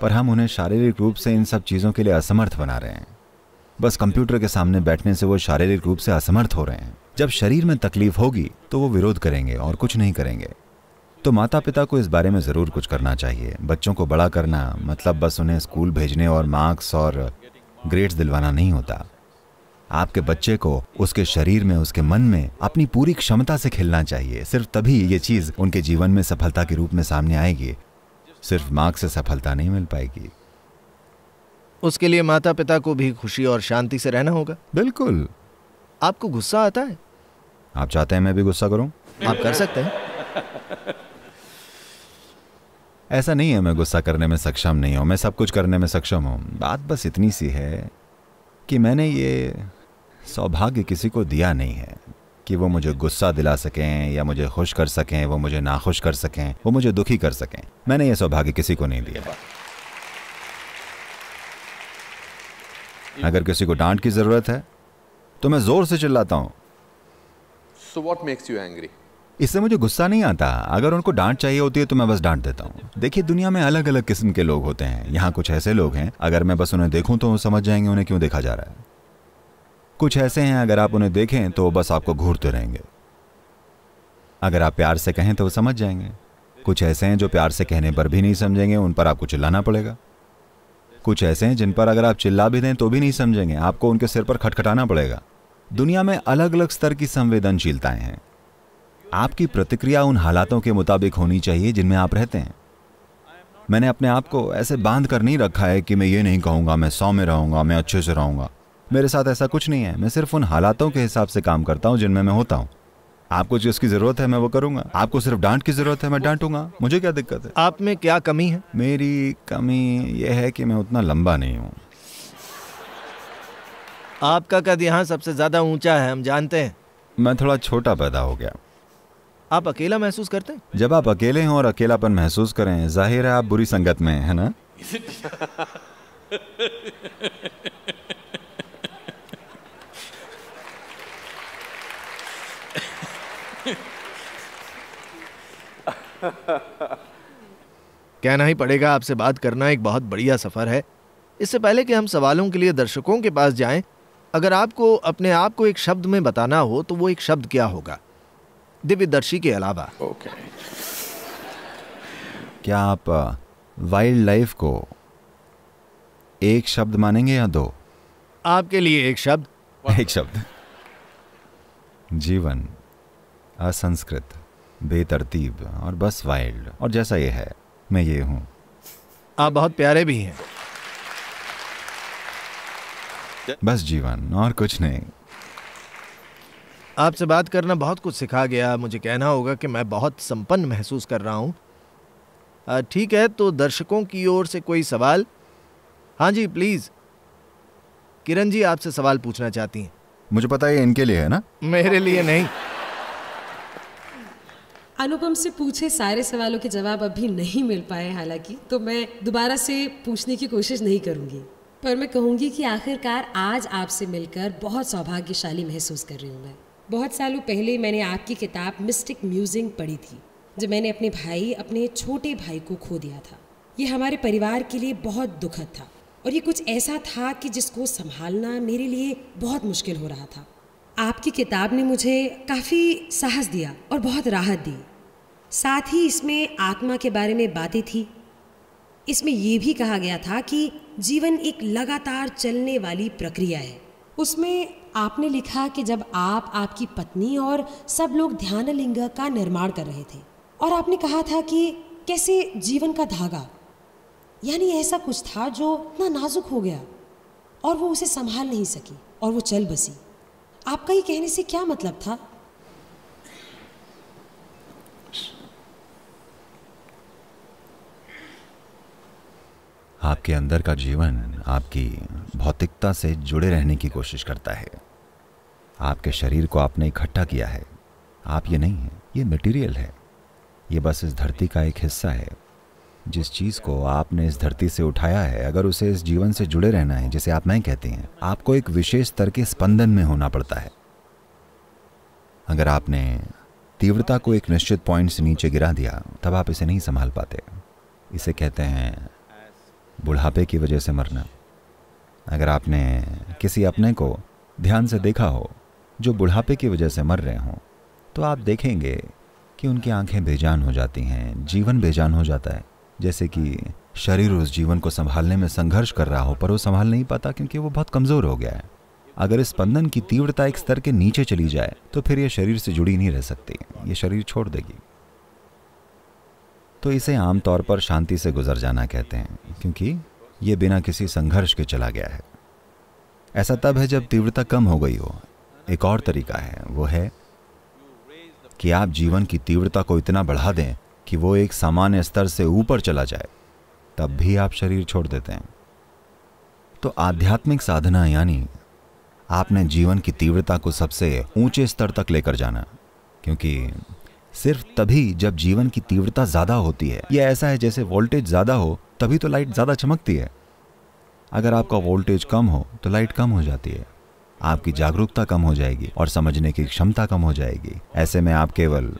पर हम उन्हें शारीरिक रूप से इन सब चीज़ों के लिए असमर्थ बना रहे हैं बस कंप्यूटर के सामने बैठने से वो शारीरिक रूप से असमर्थ हो रहे हैं जब शरीर में तकलीफ होगी तो वो विरोध करेंगे और कुछ नहीं करेंगे तो माता पिता को इस बारे में ज़रूर कुछ करना चाहिए बच्चों को बड़ा करना मतलब बस उन्हें स्कूल भेजने और मार्क्स और ग्रेड्स दिलवाना नहीं होता आपके बच्चे को उसके शरीर में उसके मन में अपनी पूरी क्षमता से खेलना चाहिए सिर्फ तभी ये चीज़ उनके जीवन में सफलता के रूप में सामने आएगी सिर्फ मार्ग से सफलता नहीं मिल पाएगी उसके लिए माता पिता को भी खुशी और शांति से रहना होगा बिल्कुल आपको गुस्सा आता है आप चाहते हैं मैं भी गुस्सा करूं आप कर सकते हैं ऐसा नहीं है मैं गुस्सा करने में सक्षम नहीं हूं मैं सब कुछ करने में सक्षम हूं बात बस इतनी सी है कि मैंने ये सौभाग्य किसी को दिया नहीं है कि वो मुझे गुस्सा दिला सकें या मुझे खुश कर सकें वो मुझे नाखुश कर सकें वो मुझे दुखी कर सकें मैंने ये सौभाग्य किसी को नहीं दिया अगर किसी को डांट की ज़रूरत है तो मैं ज़ोर से चिल्लाता हूं so what makes you angry इससे मुझे गुस्सा नहीं आता अगर उनको डांट चाहिए होती है तो मैं बस डांट देता हूँ देखिए दुनिया में अलग अलग किस्म के लोग होते हैं यहाँ कुछ ऐसे लोग हैं अगर मैं बस उन्हें देखूँ तो समझ जाएंगे उन्हें क्यों देखा जा रहा है कुछ ऐसे हैं अगर आप उन्हें देखें तो बस आपको घूरते रहेंगे अगर आप प्यार से कहें तो वो समझ जाएंगे कुछ ऐसे हैं जो प्यार से कहने पर भी नहीं समझेंगे उन पर आपको चिल्लाना पड़ेगा कुछ ऐसे हैं जिन पर अगर आप चिल्ला भी दें तो भी नहीं समझेंगे आपको उनके सिर पर खटखटाना पड़ेगा दुनिया में अलग अलग स्तर की संवेदनशीलताएं हैं आपकी प्रतिक्रिया उन हालातों के मुताबिक होनी चाहिए जिनमें आप रहते हैं मैंने अपने आप को ऐसे बांध कर नहीं रखा है कि मैं ये नहीं कहूँगा मैं सौ में रहूँगा मैं अच्छे से रहूँगा मेरे साथ ऐसा कुछ नहीं है मैं सिर्फ उन हालातों के हिसाब से काम करता हूँ जिनमें मैं होता हूँ आपको जिसकी जरूरत है मैं वो करूंगा आपको सिर्फ डांट की जरूरत है मैं डांटूंगा मुझे क्या दिक्कत है आप में क्या कमी है मेरी कमी यह है कि मैं उतना लंबा नहीं हूँ आपका कद यहाँ सबसे ज्यादा ऊंचा है हम जानते हैं मैं थोड़ा छोटा पैदा हो गया आप अकेला महसूस करते हैं जब आप अकेले हों और अकेलापन महसूस करें जाहिर है आप बुरी संगत में है ना कहना ही पड़ेगा आपसे बात करना एक बहुत बढ़िया सफ़र है इससे पहले कि हम सवालों के लिए दर्शकों के पास जाएं, अगर आपको अपने आप को एक शब्द में बताना हो तो वो एक शब्द क्या होगा दिव्यदर्शी के अलावा okay. क्या आप वाइल्ड लाइफ को एक शब्द मानेंगे या दो आपके लिए एक शब्द एक शब्द जीवन असंस्कृत बेतरतीब और बस वाइल्ड और जैसा ये है मैं ये हूँ आप बहुत प्यारे भी हैं बस जीवन और कुछ नहीं आपसे बात करना बहुत कुछ सिखा गया मुझे कहना होगा कि मैं बहुत संपन्न महसूस कर रहा हूँ ठीक है तो दर्शकों की ओर से कोई सवाल हाँ जी प्लीज़ किरण जी आपसे सवाल पूछना चाहती हैं मुझे पता है इनके लिए है ना मेरे लिए नहीं अनुपम से पूछे सारे सवालों के जवाब अभी नहीं मिल पाए हालांकि तो मैं दोबारा से पूछने की कोशिश नहीं करूँगी पर मैं कहूँगी कि आखिरकार आज आपसे मिलकर बहुत सौभाग्यशाली महसूस कर रही हूँ मैं बहुत सालों पहले मैंने आपकी किताब मिस्टिक म्यूजिंग पढ़ी थी जब मैंने अपने भाई अपने छोटे भाई को खो दिया था ये हमारे परिवार के लिए बहुत दुखद था और ये कुछ ऐसा था कि जिसको संभालना मेरे लिए बहुत मुश्किल हो रहा था आपकी किताब ने मुझे काफ़ी साहस दिया और बहुत राहत दी साथ ही इसमें आत्मा के बारे में बातें थी इसमें यह भी कहा गया था कि जीवन एक लगातार चलने वाली प्रक्रिया है उसमें आपने लिखा कि जब आप आपकी पत्नी और सब लोग ध्यानलिंग का निर्माण कर रहे थे और आपने कहा था कि कैसे जीवन का धागा यानी ऐसा कुछ था जो इतना नाजुक हो गया और वो उसे संभाल नहीं सकी और वो चल बसी आपका ये कहने से क्या मतलब था आपके अंदर का जीवन आपकी भौतिकता से जुड़े रहने की कोशिश करता है आपके शरीर को आपने इकट्ठा किया है आप ये नहीं हैं ये मटेरियल है ये बस इस धरती का एक हिस्सा है जिस चीज़ को आपने इस धरती से उठाया है अगर उसे इस जीवन से जुड़े रहना है जिसे आप मैं कहती हैं आपको एक विशेष स्तर के स्पंदन में होना पड़ता है अगर आपने तीव्रता को एक निश्चित पॉइंट से नीचे गिरा दिया तब आप इसे नहीं संभाल पाते इसे कहते हैं बुढ़ापे की वजह से मरना अगर आपने किसी अपने को ध्यान से देखा हो जो बुढ़ापे की वजह से मर रहे हों तो आप देखेंगे कि उनकी आंखें बेजान हो जाती हैं जीवन बेजान हो जाता है जैसे कि शरीर उस जीवन को संभालने में संघर्ष कर रहा हो पर वो संभाल नहीं पाता क्योंकि वो बहुत कमज़ोर हो गया है अगर इस स्पंदन की तीव्रता एक स्तर के नीचे चली जाए तो फिर यह शरीर से जुड़ी नहीं रह सकती ये शरीर छोड़ देगी तो इसे आमतौर पर शांति से गुजर जाना कहते हैं क्योंकि ये बिना किसी संघर्ष के चला गया है ऐसा तब है जब तीव्रता कम हो गई हो एक और तरीका है वो है कि आप जीवन की तीव्रता को इतना बढ़ा दें कि वो एक सामान्य स्तर से ऊपर चला जाए तब भी आप शरीर छोड़ देते हैं तो आध्यात्मिक साधना यानी आपने जीवन की तीव्रता को सबसे ऊंचे स्तर तक लेकर जाना क्योंकि सिर्फ तभी जब जीवन की तीव्रता ज़्यादा होती है यह ऐसा है जैसे वोल्टेज ज़्यादा हो तभी तो लाइट ज़्यादा चमकती है अगर आपका वोल्टेज कम हो तो लाइट कम हो जाती है आपकी जागरूकता कम हो जाएगी और समझने की क्षमता कम हो जाएगी ऐसे में आप केवल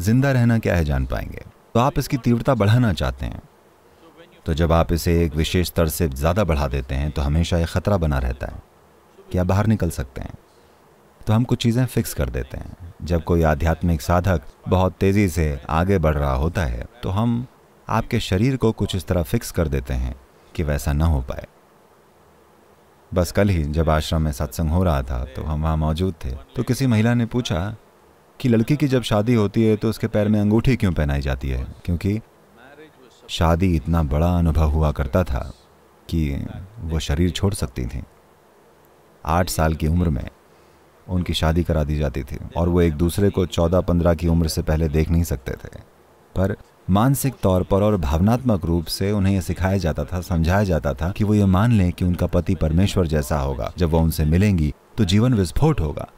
जिंदा रहना क्या है जान पाएंगे तो आप इसकी तीव्रता बढ़ाना चाहते हैं तो जब आप इसे एक विशेष स्तर से ज़्यादा बढ़ा देते हैं तो हमेशा एक ख़तरा बना रहता है कि आप बाहर निकल सकते हैं तो हम कुछ चीज़ें फिक्स कर देते हैं जब कोई आध्यात्मिक साधक बहुत तेज़ी से आगे बढ़ रहा होता है तो हम आपके शरीर को कुछ इस तरह फिक्स कर देते हैं कि वैसा ना हो पाए बस कल ही जब आश्रम में सत्संग हो रहा था तो हम वहाँ मौजूद थे तो किसी महिला ने पूछा कि लड़की की जब शादी होती है तो उसके पैर में अंगूठी क्यों पहनाई जाती है क्योंकि शादी इतना बड़ा अनुभव हुआ करता था कि वो शरीर छोड़ सकती थी आठ साल की उम्र में उनकी शादी करा दी जाती थी और वो एक दूसरे को चौदह पंद्रह की उम्र से पहले देख नहीं सकते थे पर मानसिक तौर पर और भावनात्मक रूप से उन्हें यह सिखाया जाता था समझाया जाता था कि वो ये मान लें कि उनका पति परमेश्वर जैसा होगा जब वो उनसे मिलेंगी तो जीवन विस्फोट होगा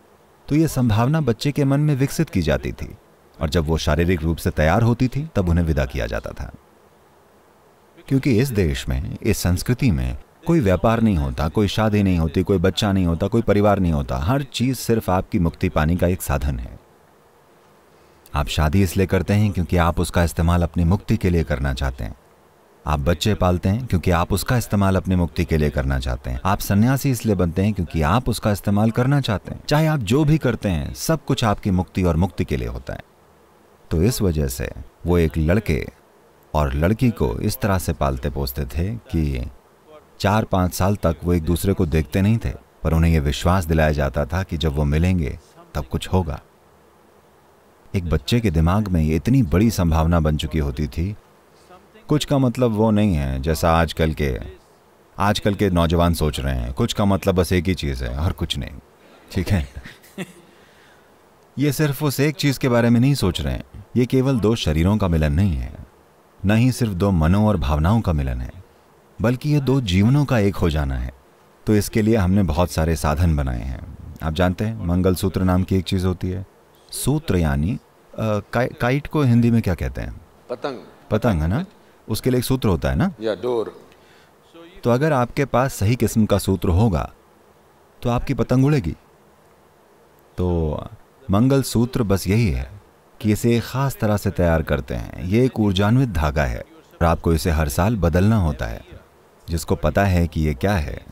तो ये संभावना बच्चे के मन में विकसित की जाती थी और जब वो शारीरिक रूप से तैयार होती थी तब उन्हें विदा किया जाता था क्योंकि इस देश में इस संस्कृति में कोई व्यापार नहीं होता कोई शादी नहीं होती कोई बच्चा नहीं होता कोई परिवार नहीं होता हर चीज सिर्फ आपकी मुक्ति पाने का एक साधन है आप शादी इसलिए करते हैं क्योंकि आप उसका इस्तेमाल अपनी मुक्ति के लिए करना चाहते हैं आप बच्चे पालते हैं क्योंकि आप उसका इस्तेमाल अपनी मुक्ति के लिए करना चाहते हैं आप सन्यासी इसलिए बनते हैं क्योंकि आप उसका इस्तेमाल करना चाहते हैं चाहे आप जो भी करते हैं सब कुछ आपकी मुक्ति और मुक्ति के लिए होता है तो इस वजह से वो एक लड़के और लड़की को इस तरह से पालते पोसते थे कि चार पांच साल तक वो एक दूसरे को देखते नहीं थे पर उन्हें यह विश्वास दिलाया जाता था कि जब वो मिलेंगे तब कुछ होगा एक बच्चे के दिमाग में ये इतनी बड़ी संभावना बन चुकी होती थी कुछ का मतलब वो नहीं है जैसा आजकल के आजकल के नौजवान सोच रहे हैं कुछ का मतलब बस एक ही चीज़ है और कुछ नहीं ठीक है ये सिर्फ उस एक चीज़ के बारे में नहीं सोच रहे हैं ये केवल दो शरीरों का मिलन नहीं है न ही सिर्फ दो मनों और भावनाओं का मिलन है बल्कि ये दो जीवनों का एक हो जाना है तो इसके लिए हमने बहुत सारे साधन बनाए हैं आप जानते हैं मंगलसूत्र नाम की एक चीज़ होती है सूत्र यानी काइट को हिंदी में क्या कहते हैं पतंग पतंग है ना उसके लिए एक सूत्र होता है ना या डोर तो अगर आपके पास सही किस्म का सूत्र होगा तो आपकी पतंग उड़ेगी तो मंगल सूत्र बस यही है कि इसे ख़ास तरह से तैयार करते हैं ये एक ऊर्जान्वित धागा है और आपको इसे हर साल बदलना होता है जिसको पता है कि ये क्या है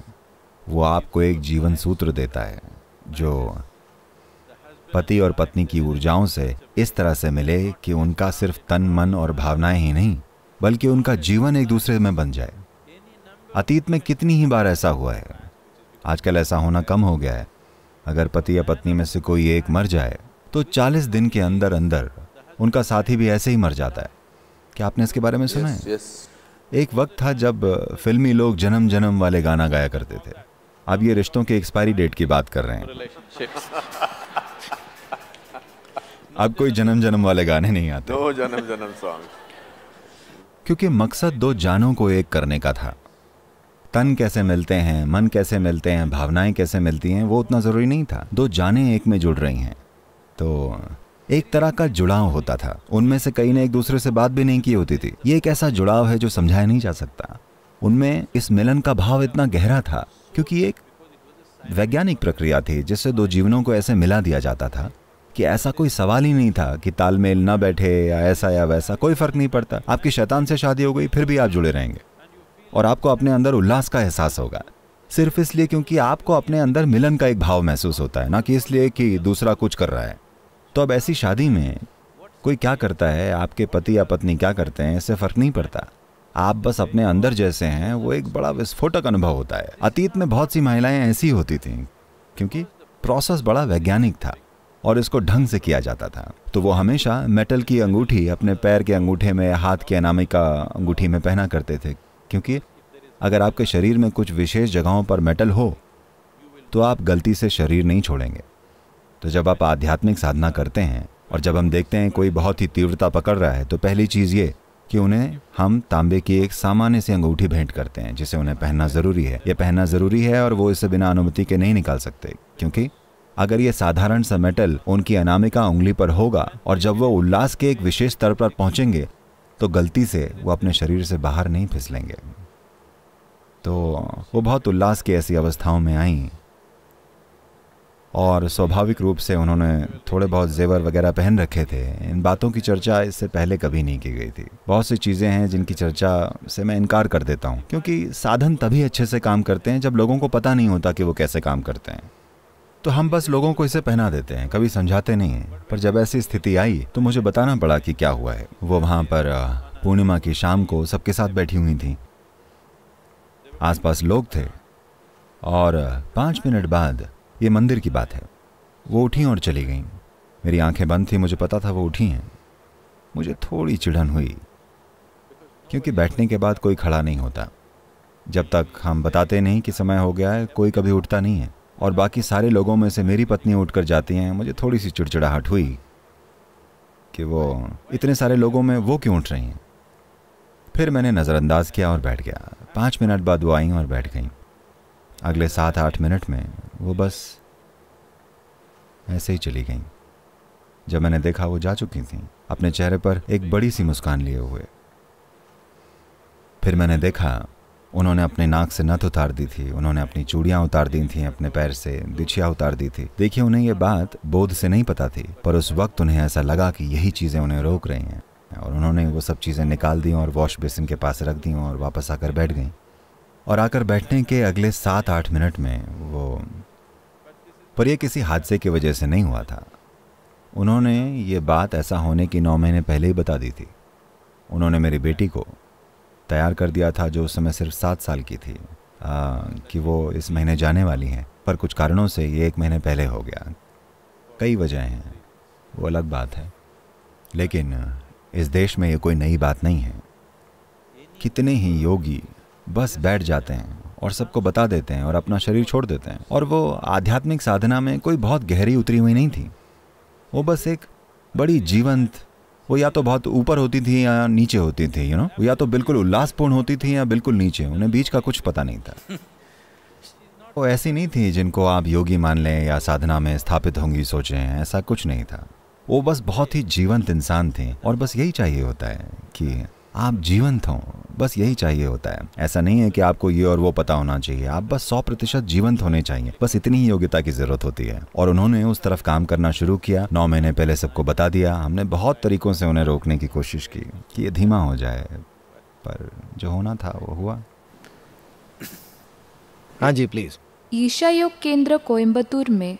वो आपको एक जीवन सूत्र देता है जो पति और पत्नी की ऊर्जाओं से इस तरह से मिले कि उनका सिर्फ तन मन और भावनाएं ही नहीं बल्कि उनका जीवन एक दूसरे में बन जाए अतीत में कितनी ही बार ऐसा हुआ है आजकल ऐसा होना कम हो गया है अगर पति या पत्नी में से कोई एक मर जाए तो 40 दिन के अंदर अंदर उनका साथी भी ऐसे ही मर जाता है क्या आपने इसके बारे में सुना है एक वक्त था जब फिल्मी लोग जन्म जन्म वाले गाना गाया करते थे अब ये रिश्तों के एक्सपायरी डेट की बात कर रहे हैं अब कोई जन्म जन्म वाले गाने नहीं आते दो जन्म जन्म सॉन्ग क्योंकि मकसद दो जानों को एक करने का था तन कैसे मिलते हैं मन कैसे मिलते हैं भावनाएं कैसे मिलती हैं वो उतना ज़रूरी नहीं था दो जाने एक में जुड़ रही हैं तो एक तरह का जुड़ाव होता था उनमें से कई ने एक दूसरे से बात भी नहीं की होती थी ये एक ऐसा जुड़ाव है जो समझाया नहीं जा सकता उनमें इस मिलन का भाव इतना गहरा था क्योंकि एक वैज्ञानिक प्रक्रिया थी जिससे दो जीवनों को ऐसे मिला दिया जाता था कि ऐसा कोई सवाल ही नहीं था कि तालमेल ना बैठे या ऐसा या वैसा कोई फर्क नहीं पड़ता आपकी शैतान से शादी हो गई फिर भी आप जुड़े रहेंगे और आपको अपने अंदर उल्लास का एहसास होगा सिर्फ इसलिए क्योंकि आपको अपने अंदर मिलन का एक भाव महसूस होता है ना कि इसलिए कि दूसरा कुछ कर रहा है तो अब ऐसी शादी में कोई क्या करता है आपके पति या पत्नी क्या करते हैं इससे फर्क नहीं पड़ता आप बस अपने अंदर जैसे हैं वो एक बड़ा विस्फोटक अनुभव होता है अतीत में बहुत सी महिलाएं ऐसी होती थीं क्योंकि प्रोसेस बड़ा वैज्ञानिक था और इसको ढंग से किया जाता था तो वो हमेशा मेटल की अंगूठी अपने पैर के अंगूठे में हाथ के अनामी का अंगूठी में पहना करते थे क्योंकि अगर आपके शरीर में कुछ विशेष जगहों पर मेटल हो तो आप गलती से शरीर नहीं छोड़ेंगे तो जब आप आध्यात्मिक साधना करते हैं और जब हम देखते हैं कोई बहुत ही तीव्रता पकड़ रहा है तो पहली चीज़ ये कि उन्हें हम तांबे की एक सामान्य सी अंगूठी भेंट करते हैं जिसे उन्हें पहनना ज़रूरी है यह पहनना ज़रूरी है और वो इसे बिना अनुमति के नहीं निकाल सकते क्योंकि अगर ये साधारण सा मेटल उनकी अनामिका उंगली पर होगा और जब वो उल्लास के एक विशेष स्तर पर पहुंचेंगे तो गलती से वो अपने शरीर से बाहर नहीं फिसलेंगे तो वो बहुत उल्लास की ऐसी अवस्थाओं में आई और स्वाभाविक रूप से उन्होंने थोड़े बहुत जेवर वगैरह पहन रखे थे इन बातों की चर्चा इससे पहले कभी नहीं की गई थी बहुत सी चीज़ें हैं जिनकी चर्चा से मैं इनकार कर देता हूँ क्योंकि साधन तभी अच्छे से काम करते हैं जब लोगों को पता नहीं होता कि वो कैसे काम करते हैं तो हम बस लोगों को इसे पहना देते हैं कभी समझाते नहीं हैं पर जब ऐसी स्थिति आई तो मुझे बताना पड़ा कि क्या हुआ है वो वहाँ पर पूर्णिमा की शाम को सबके साथ बैठी हुई थी आसपास लोग थे और पाँच मिनट बाद ये मंदिर की बात है वो उठी और चली गई मेरी आंखें बंद थी मुझे पता था वो उठी हैं मुझे थोड़ी चिढ़न हुई क्योंकि बैठने के बाद कोई खड़ा नहीं होता जब तक हम बताते नहीं कि समय हो गया है कोई कभी उठता नहीं है और बाकी सारे लोगों में से मेरी पत्नी उठकर जाती हैं मुझे थोड़ी सी चिड़चिड़ाहट हुई कि वो इतने सारे लोगों में वो क्यों उठ रही हैं फिर मैंने नज़रअंदाज किया और बैठ गया पाँच मिनट बाद वो आई और बैठ गई अगले सात आठ मिनट में वो बस ऐसे ही चली गई जब मैंने देखा वो जा चुकी थी अपने चेहरे पर एक बड़ी सी मुस्कान लिए हुए फिर मैंने देखा उन्होंने अपने नाक से नथ उतार दी थी उन्होंने अपनी चूड़ियाँ उतार दी थी अपने पैर से बिछिया उतार दी थी देखिए उन्हें ये बात बोध से नहीं पता थी पर उस वक्त उन्हें ऐसा लगा कि यही चीज़ें उन्हें रोक रही हैं और उन्होंने वो सब चीज़ें निकाल दी और वॉश बेसिन के पास रख दी और वापस आकर बैठ गई और आकर बैठने के अगले सात आठ मिनट में वो पर यह किसी हादसे की वजह से नहीं हुआ था उन्होंने ये बात ऐसा होने की नौ महीने पहले ही बता दी थी उन्होंने मेरी बेटी को तैयार कर दिया था जो उस समय सिर्फ सात साल की थी आ, कि वो इस महीने जाने वाली हैं पर कुछ कारणों से ये एक महीने पहले हो गया कई वजह हैं वो अलग बात है लेकिन इस देश में ये कोई नई बात नहीं है कितने ही योगी बस बैठ जाते हैं और सबको बता देते हैं और अपना शरीर छोड़ देते हैं और वो आध्यात्मिक साधना में कोई बहुत गहरी उतरी हुई नहीं थी वो बस एक बड़ी जीवंत वो या तो बहुत ऊपर होती थी या नीचे होती थी यू नो या तो बिल्कुल उल्लासपूर्ण होती थी या बिल्कुल नीचे उन्हें बीच का कुछ पता नहीं था वो ऐसी नहीं थी जिनको आप योगी मान लें या साधना में स्थापित होंगी सोचे हैं ऐसा कुछ नहीं था वो बस बहुत ही जीवंत इंसान थे और बस यही चाहिए होता है कि आप जीवंत हों बस यही चाहिए होता है ऐसा नहीं है कि आपको ये और वो पता होना चाहिए आप बस सौ प्रतिशत जीवंत होने चाहिए बस इतनी ही योग्यता की जरूरत होती है और उन्होंने उस तरफ काम करना शुरू किया नौ महीने पहले सबको बता दिया हमने बहुत तरीकों से उन्हें रोकने की कोशिश की कि ये धीमा हो जाए पर जो होना था वो हुआ हाँ जी प्लीज ईशा योग केंद्र कोयम्बतूर में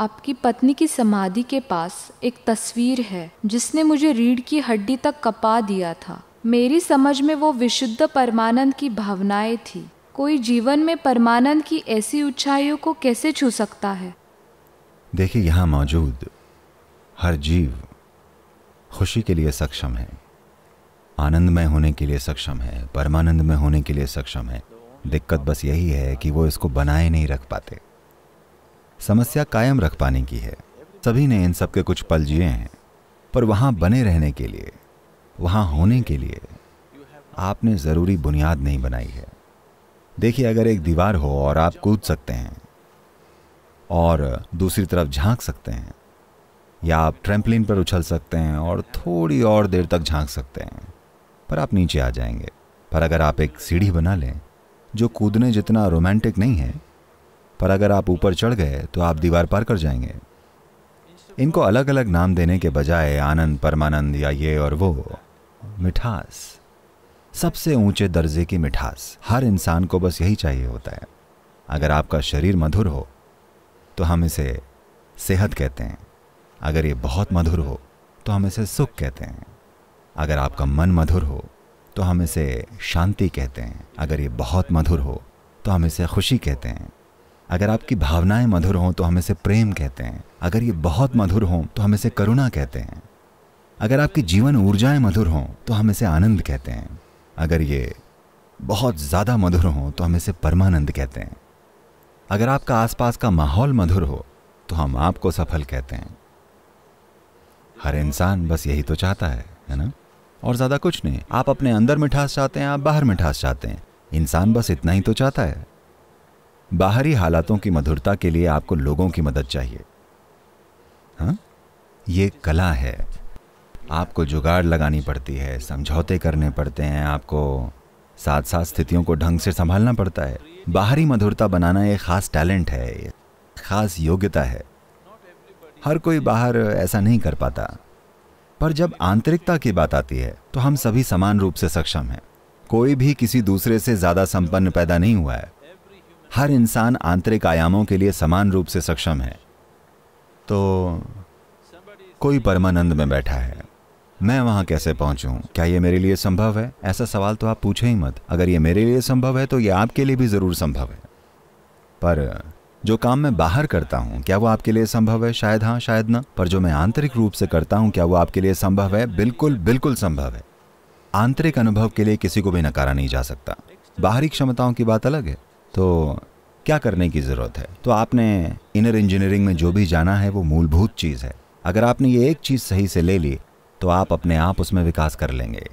आपकी पत्नी की समाधि के पास एक तस्वीर है जिसने मुझे रीढ़ की हड्डी तक कपा दिया था मेरी समझ में वो विशुद्ध परमानंद की भावनाएं थी कोई जीवन में परमानंद की ऐसी ऊंचाइयों को कैसे छू सकता है देखिए यहाँ मौजूद हर जीव खुशी के लिए सक्षम है आनंद में होने के लिए सक्षम है परमानंद में होने के लिए सक्षम है दिक्कत बस यही है कि वो इसको बनाए नहीं रख पाते समस्या कायम रख पाने की है सभी ने इन सब के कुछ पल जिए हैं पर वहां बने रहने के लिए वहां होने के लिए आपने ज़रूरी बुनियाद नहीं बनाई है देखिए अगर एक दीवार हो और आप कूद सकते हैं और दूसरी तरफ झांक सकते हैं या आप ट्रेम्पलिन पर उछल सकते हैं और थोड़ी और देर तक झांक सकते हैं पर आप नीचे आ जाएंगे पर अगर आप एक सीढ़ी बना लें जो कूदने जितना रोमांटिक नहीं है पर अगर आप ऊपर चढ़ गए तो आप दीवार पार कर जाएंगे इनको अलग अलग नाम देने के बजाय आनंद परमानंद या ये और वो मिठास सबसे ऊंचे दर्जे की मिठास हर इंसान को बस यही चाहिए होता है अगर आपका शरीर मधुर हो तो हम इसे सेहत कहते हैं अगर ये बहुत मधुर हो तो हम इसे सुख कहते हैं अगर आपका मन मधुर हो तो हम इसे शांति कहते हैं अगर ये बहुत मधुर हो तो हम इसे खुशी कहते हैं अगर आपकी भावनाएं मधुर हों तो हम इसे प्रेम कहते हैं अगर ये बहुत मधुर हों तो हम इसे करुणा कहते हैं अगर आपकी जीवन ऊर्जाएं मधुर हों तो हम इसे आनंद कहते हैं अगर ये बहुत ज़्यादा मधुर हों तो हम इसे परमानंद कहते हैं अगर आपका आसपास का माहौल मधुर हो तो हम आपको सफल कहते हैं हर इंसान बस यही तो चाहता है है ना और ज़्यादा कुछ नहीं आप अपने अंदर मिठास चाहते हैं आप बाहर मिठास चाहते हैं इंसान बस इतना ही तो चाहता है बाहरी हालातों की मधुरता के लिए आपको लोगों की मदद चाहिए हा? ये कला है आपको जुगाड़ लगानी पड़ती है समझौते करने पड़ते हैं आपको साथ साथ स्थितियों को ढंग से संभालना पड़ता है बाहरी मधुरता बनाना एक ख़ास टैलेंट है ख़ास योग्यता है हर कोई बाहर ऐसा नहीं कर पाता पर जब आंतरिकता की बात आती है तो हम सभी समान रूप से सक्षम हैं कोई भी किसी दूसरे से ज़्यादा संपन्न पैदा नहीं हुआ है हर इंसान आंतरिक आयामों के लिए समान रूप से सक्षम है तो कोई परमानंद में बैठा है मैं वहां कैसे पहुंचूं क्या यह मेरे लिए संभव है ऐसा सवाल तो आप पूछे ही मत अगर ये मेरे लिए संभव है तो ये आपके लिए भी ज़रूर संभव है पर जो काम मैं बाहर करता हूं क्या वो आपके लिए संभव है शायद हाँ शायद ना पर जो मैं आंतरिक रूप से करता हूं क्या वो आपके लिए संभव है बिल्कुल बिल्कुल संभव है आंतरिक अनुभव के लिए किसी को भी नकारा नहीं जा सकता बाहरी क्षमताओं की बात अलग है तो क्या करने की ज़रूरत है तो आपने इनर इंजीनियरिंग में जो भी जाना है वो मूलभूत चीज़ है अगर आपने ये एक चीज़ सही से ले ली तो आप अपने आप उसमें विकास कर लेंगे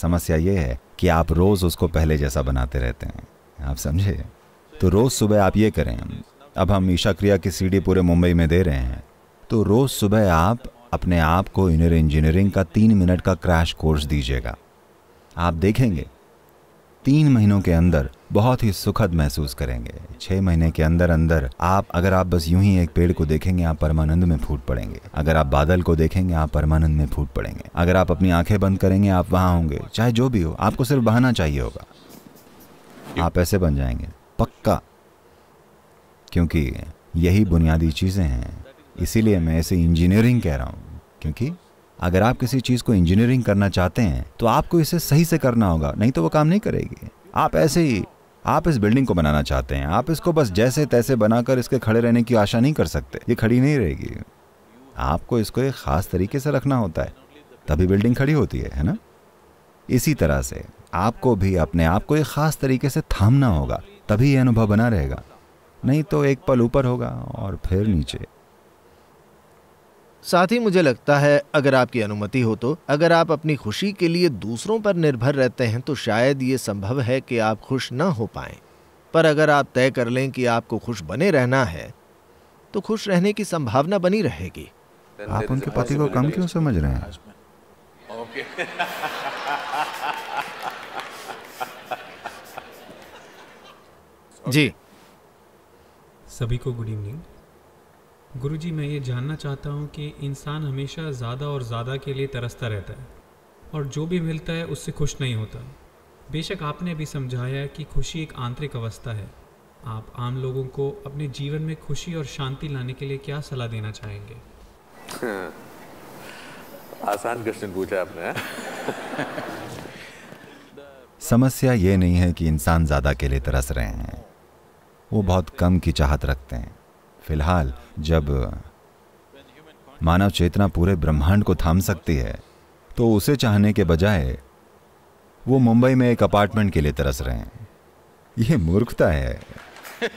समस्या ये है कि आप रोज़ उसको पहले जैसा बनाते रहते हैं आप समझे तो रोज़ सुबह आप ये करें अब हम ईशा क्रिया की सीडी पूरे मुंबई में दे रहे हैं तो रोज़ सुबह आप अपने आप को इनर इंजीनियरिंग का तीन मिनट का क्रैश कोर्स दीजिएगा आप देखेंगे तीन महीनों के अंदर बहुत ही सुखद महसूस करेंगे छह महीने के अंदर अंदर आप अगर आप बस यूं ही एक पेड़ को देखेंगे आप परमानंद में फूट पड़ेंगे अगर आप बादल को देखेंगे आप परमानंद में फूट पड़ेंगे अगर आप अपनी आंखें बंद करेंगे आप वहां होंगे चाहे जो भी हो आपको सिर्फ बहाना चाहिए होगा आप ऐसे बन जाएंगे पक्का क्योंकि यही बुनियादी चीज़ें हैं इसीलिए मैं इसे इंजीनियरिंग कह रहा हूँ क्योंकि अगर आप किसी चीज़ को इंजीनियरिंग करना चाहते हैं तो आपको इसे सही से करना होगा नहीं तो वो काम नहीं करेगी आप ऐसे ही आप इस बिल्डिंग को बनाना चाहते हैं आप इसको बस जैसे तैसे बनाकर इसके खड़े रहने की आशा नहीं कर सकते ये खड़ी नहीं रहेगी आपको इसको एक ख़ास तरीके से रखना होता है तभी बिल्डिंग खड़ी होती है है ना इसी तरह से आपको भी अपने आप को एक ख़ास तरीके से थामना होगा तभी यह अनुभव बना रहेगा नहीं तो एक पल ऊपर होगा और फिर नीचे साथ ही मुझे लगता है अगर आपकी अनुमति हो तो अगर आप अपनी खुशी के लिए दूसरों पर निर्भर रहते हैं तो शायद ये संभव है कि आप खुश ना हो पाएं पर अगर आप तय कर लें कि आपको खुश बने रहना है तो खुश रहने की संभावना बनी रहेगी आप उनके पति को कम क्यों समझ रहे हैं जी सभी को गुड इवनिंग गुरुजी मैं ये जानना चाहता हूँ कि इंसान हमेशा ज़्यादा और ज़्यादा के लिए तरसता रहता है और जो भी मिलता है उससे खुश नहीं होता बेशक आपने भी समझाया कि खुशी एक आंतरिक अवस्था है आप आम लोगों को अपने जीवन में खुशी और शांति लाने के लिए क्या सलाह देना चाहेंगे आसान क्वेश्चन पूछा आपने हाँ? समस्या ये नहीं है कि इंसान ज़्यादा के लिए तरस रहे हैं वो बहुत कम की चाहत रखते हैं फिलहाल जब मानव चेतना पूरे ब्रह्मांड को थाम सकती है तो उसे चाहने के बजाय वो मुंबई में एक अपार्टमेंट के लिए तरस रहे हैं यह मूर्खता है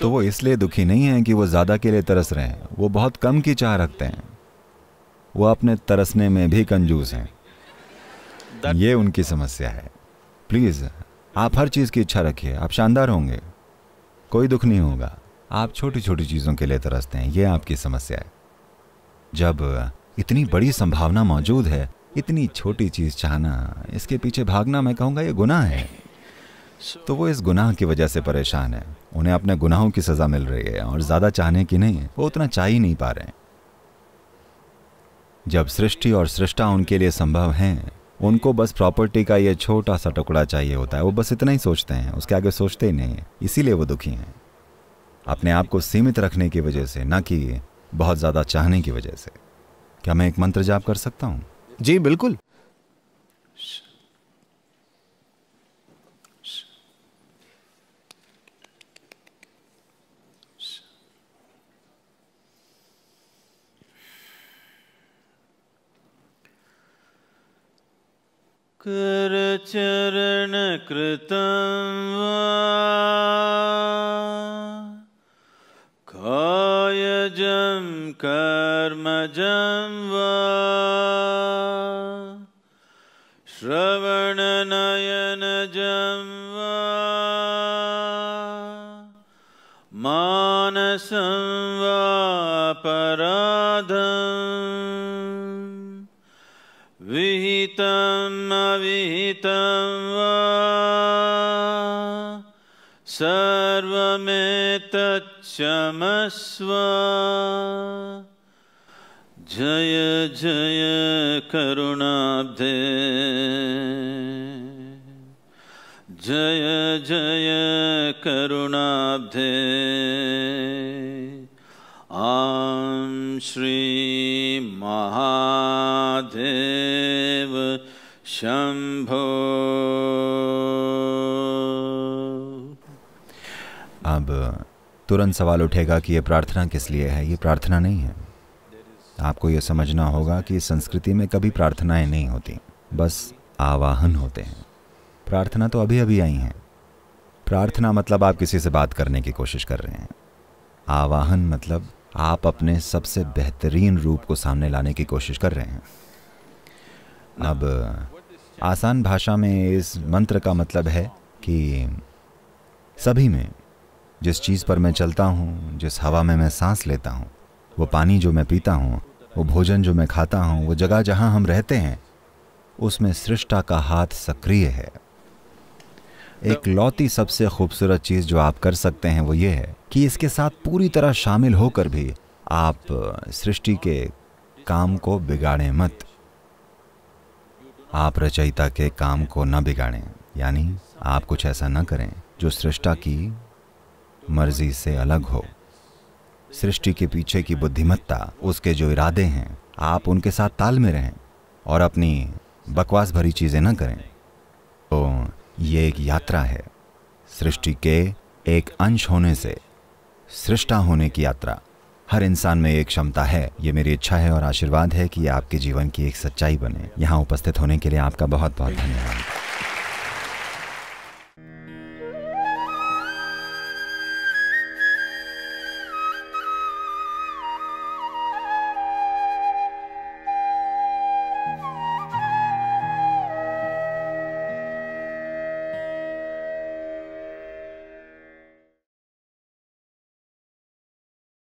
तो वो इसलिए दुखी नहीं है कि वो ज़्यादा के लिए तरस रहे हैं वो बहुत कम की चाह रखते हैं वो अपने तरसने में भी कंजूस हैं ये उनकी समस्या है प्लीज़ आप हर चीज़ की इच्छा रखिए आप शानदार होंगे कोई दुख नहीं होगा आप छोटी छोटी चीज़ों के लिए तरसते हैं यह आपकी समस्या है जब इतनी बड़ी संभावना मौजूद है इतनी छोटी चीज़ चाहना इसके पीछे भागना मैं कहूंगा ये गुनाह है तो वो इस गुनाह की वजह से परेशान है उन्हें अपने गुनाहों की सज़ा मिल रही है और ज़्यादा चाहने की नहीं वो उतना चाह ही नहीं पा रहे जब सृष्टि और सृष्टा उनके लिए संभव हैं उनको बस प्रॉपर्टी का ये छोटा सा टुकड़ा चाहिए होता है वो बस इतना ही सोचते हैं उसके आगे सोचते ही नहीं है इसीलिए वो दुखी हैं अपने आप को सीमित रखने की वजह से ना कि बहुत ज़्यादा चाहने की वजह से क्या मैं एक मंत्र जाप कर सकता हूँ जी बिल्कुल करचरणकृतं वा कायजं कर्मजं वा श्रवणनयनजं वा मानसं वा पर तमेतच्चमस्व जय जय करुणाब्धे जय जय करुणाब्धे आं श्री महादेव शम्भो तुरंत सवाल उठेगा कि ये प्रार्थना किस लिए है ये प्रार्थना नहीं है आपको ये समझना होगा कि संस्कृति में कभी प्रार्थनाएं नहीं होती बस आवाहन होते हैं प्रार्थना तो अभी अभी आई हैं प्रार्थना मतलब आप किसी से बात करने की कोशिश कर रहे हैं आवाहन मतलब आप अपने सबसे बेहतरीन रूप को सामने लाने की कोशिश कर रहे हैं अब आसान भाषा में इस मंत्र का मतलब है कि सभी में जिस चीज़ पर मैं चलता हूँ जिस हवा में मैं सांस लेता हूँ वो पानी जो मैं पीता हूँ वो भोजन जो मैं खाता हूँ वो जगह जहाँ हम रहते हैं उसमें सृष्टा का हाथ सक्रिय है एक तो लौती सबसे खूबसूरत चीज़ जो आप कर सकते हैं वो ये है कि इसके साथ पूरी तरह शामिल होकर भी आप सृष्टि के काम को बिगाड़ें मत आप रचयिता के काम को न बिगाड़ें यानी आप कुछ ऐसा न करें जो सृष्टा की मर्जी से अलग हो सृष्टि के पीछे की बुद्धिमत्ता उसके जो इरादे हैं आप उनके साथ ताल में रहें और अपनी बकवास भरी चीज़ें ना करें तो ये एक यात्रा है सृष्टि के एक अंश होने से सृष्टा होने की यात्रा हर इंसान में एक क्षमता है ये मेरी इच्छा है और आशीर्वाद है कि आपके जीवन की एक सच्चाई बने यहाँ उपस्थित होने के लिए आपका बहुत बहुत धन्यवाद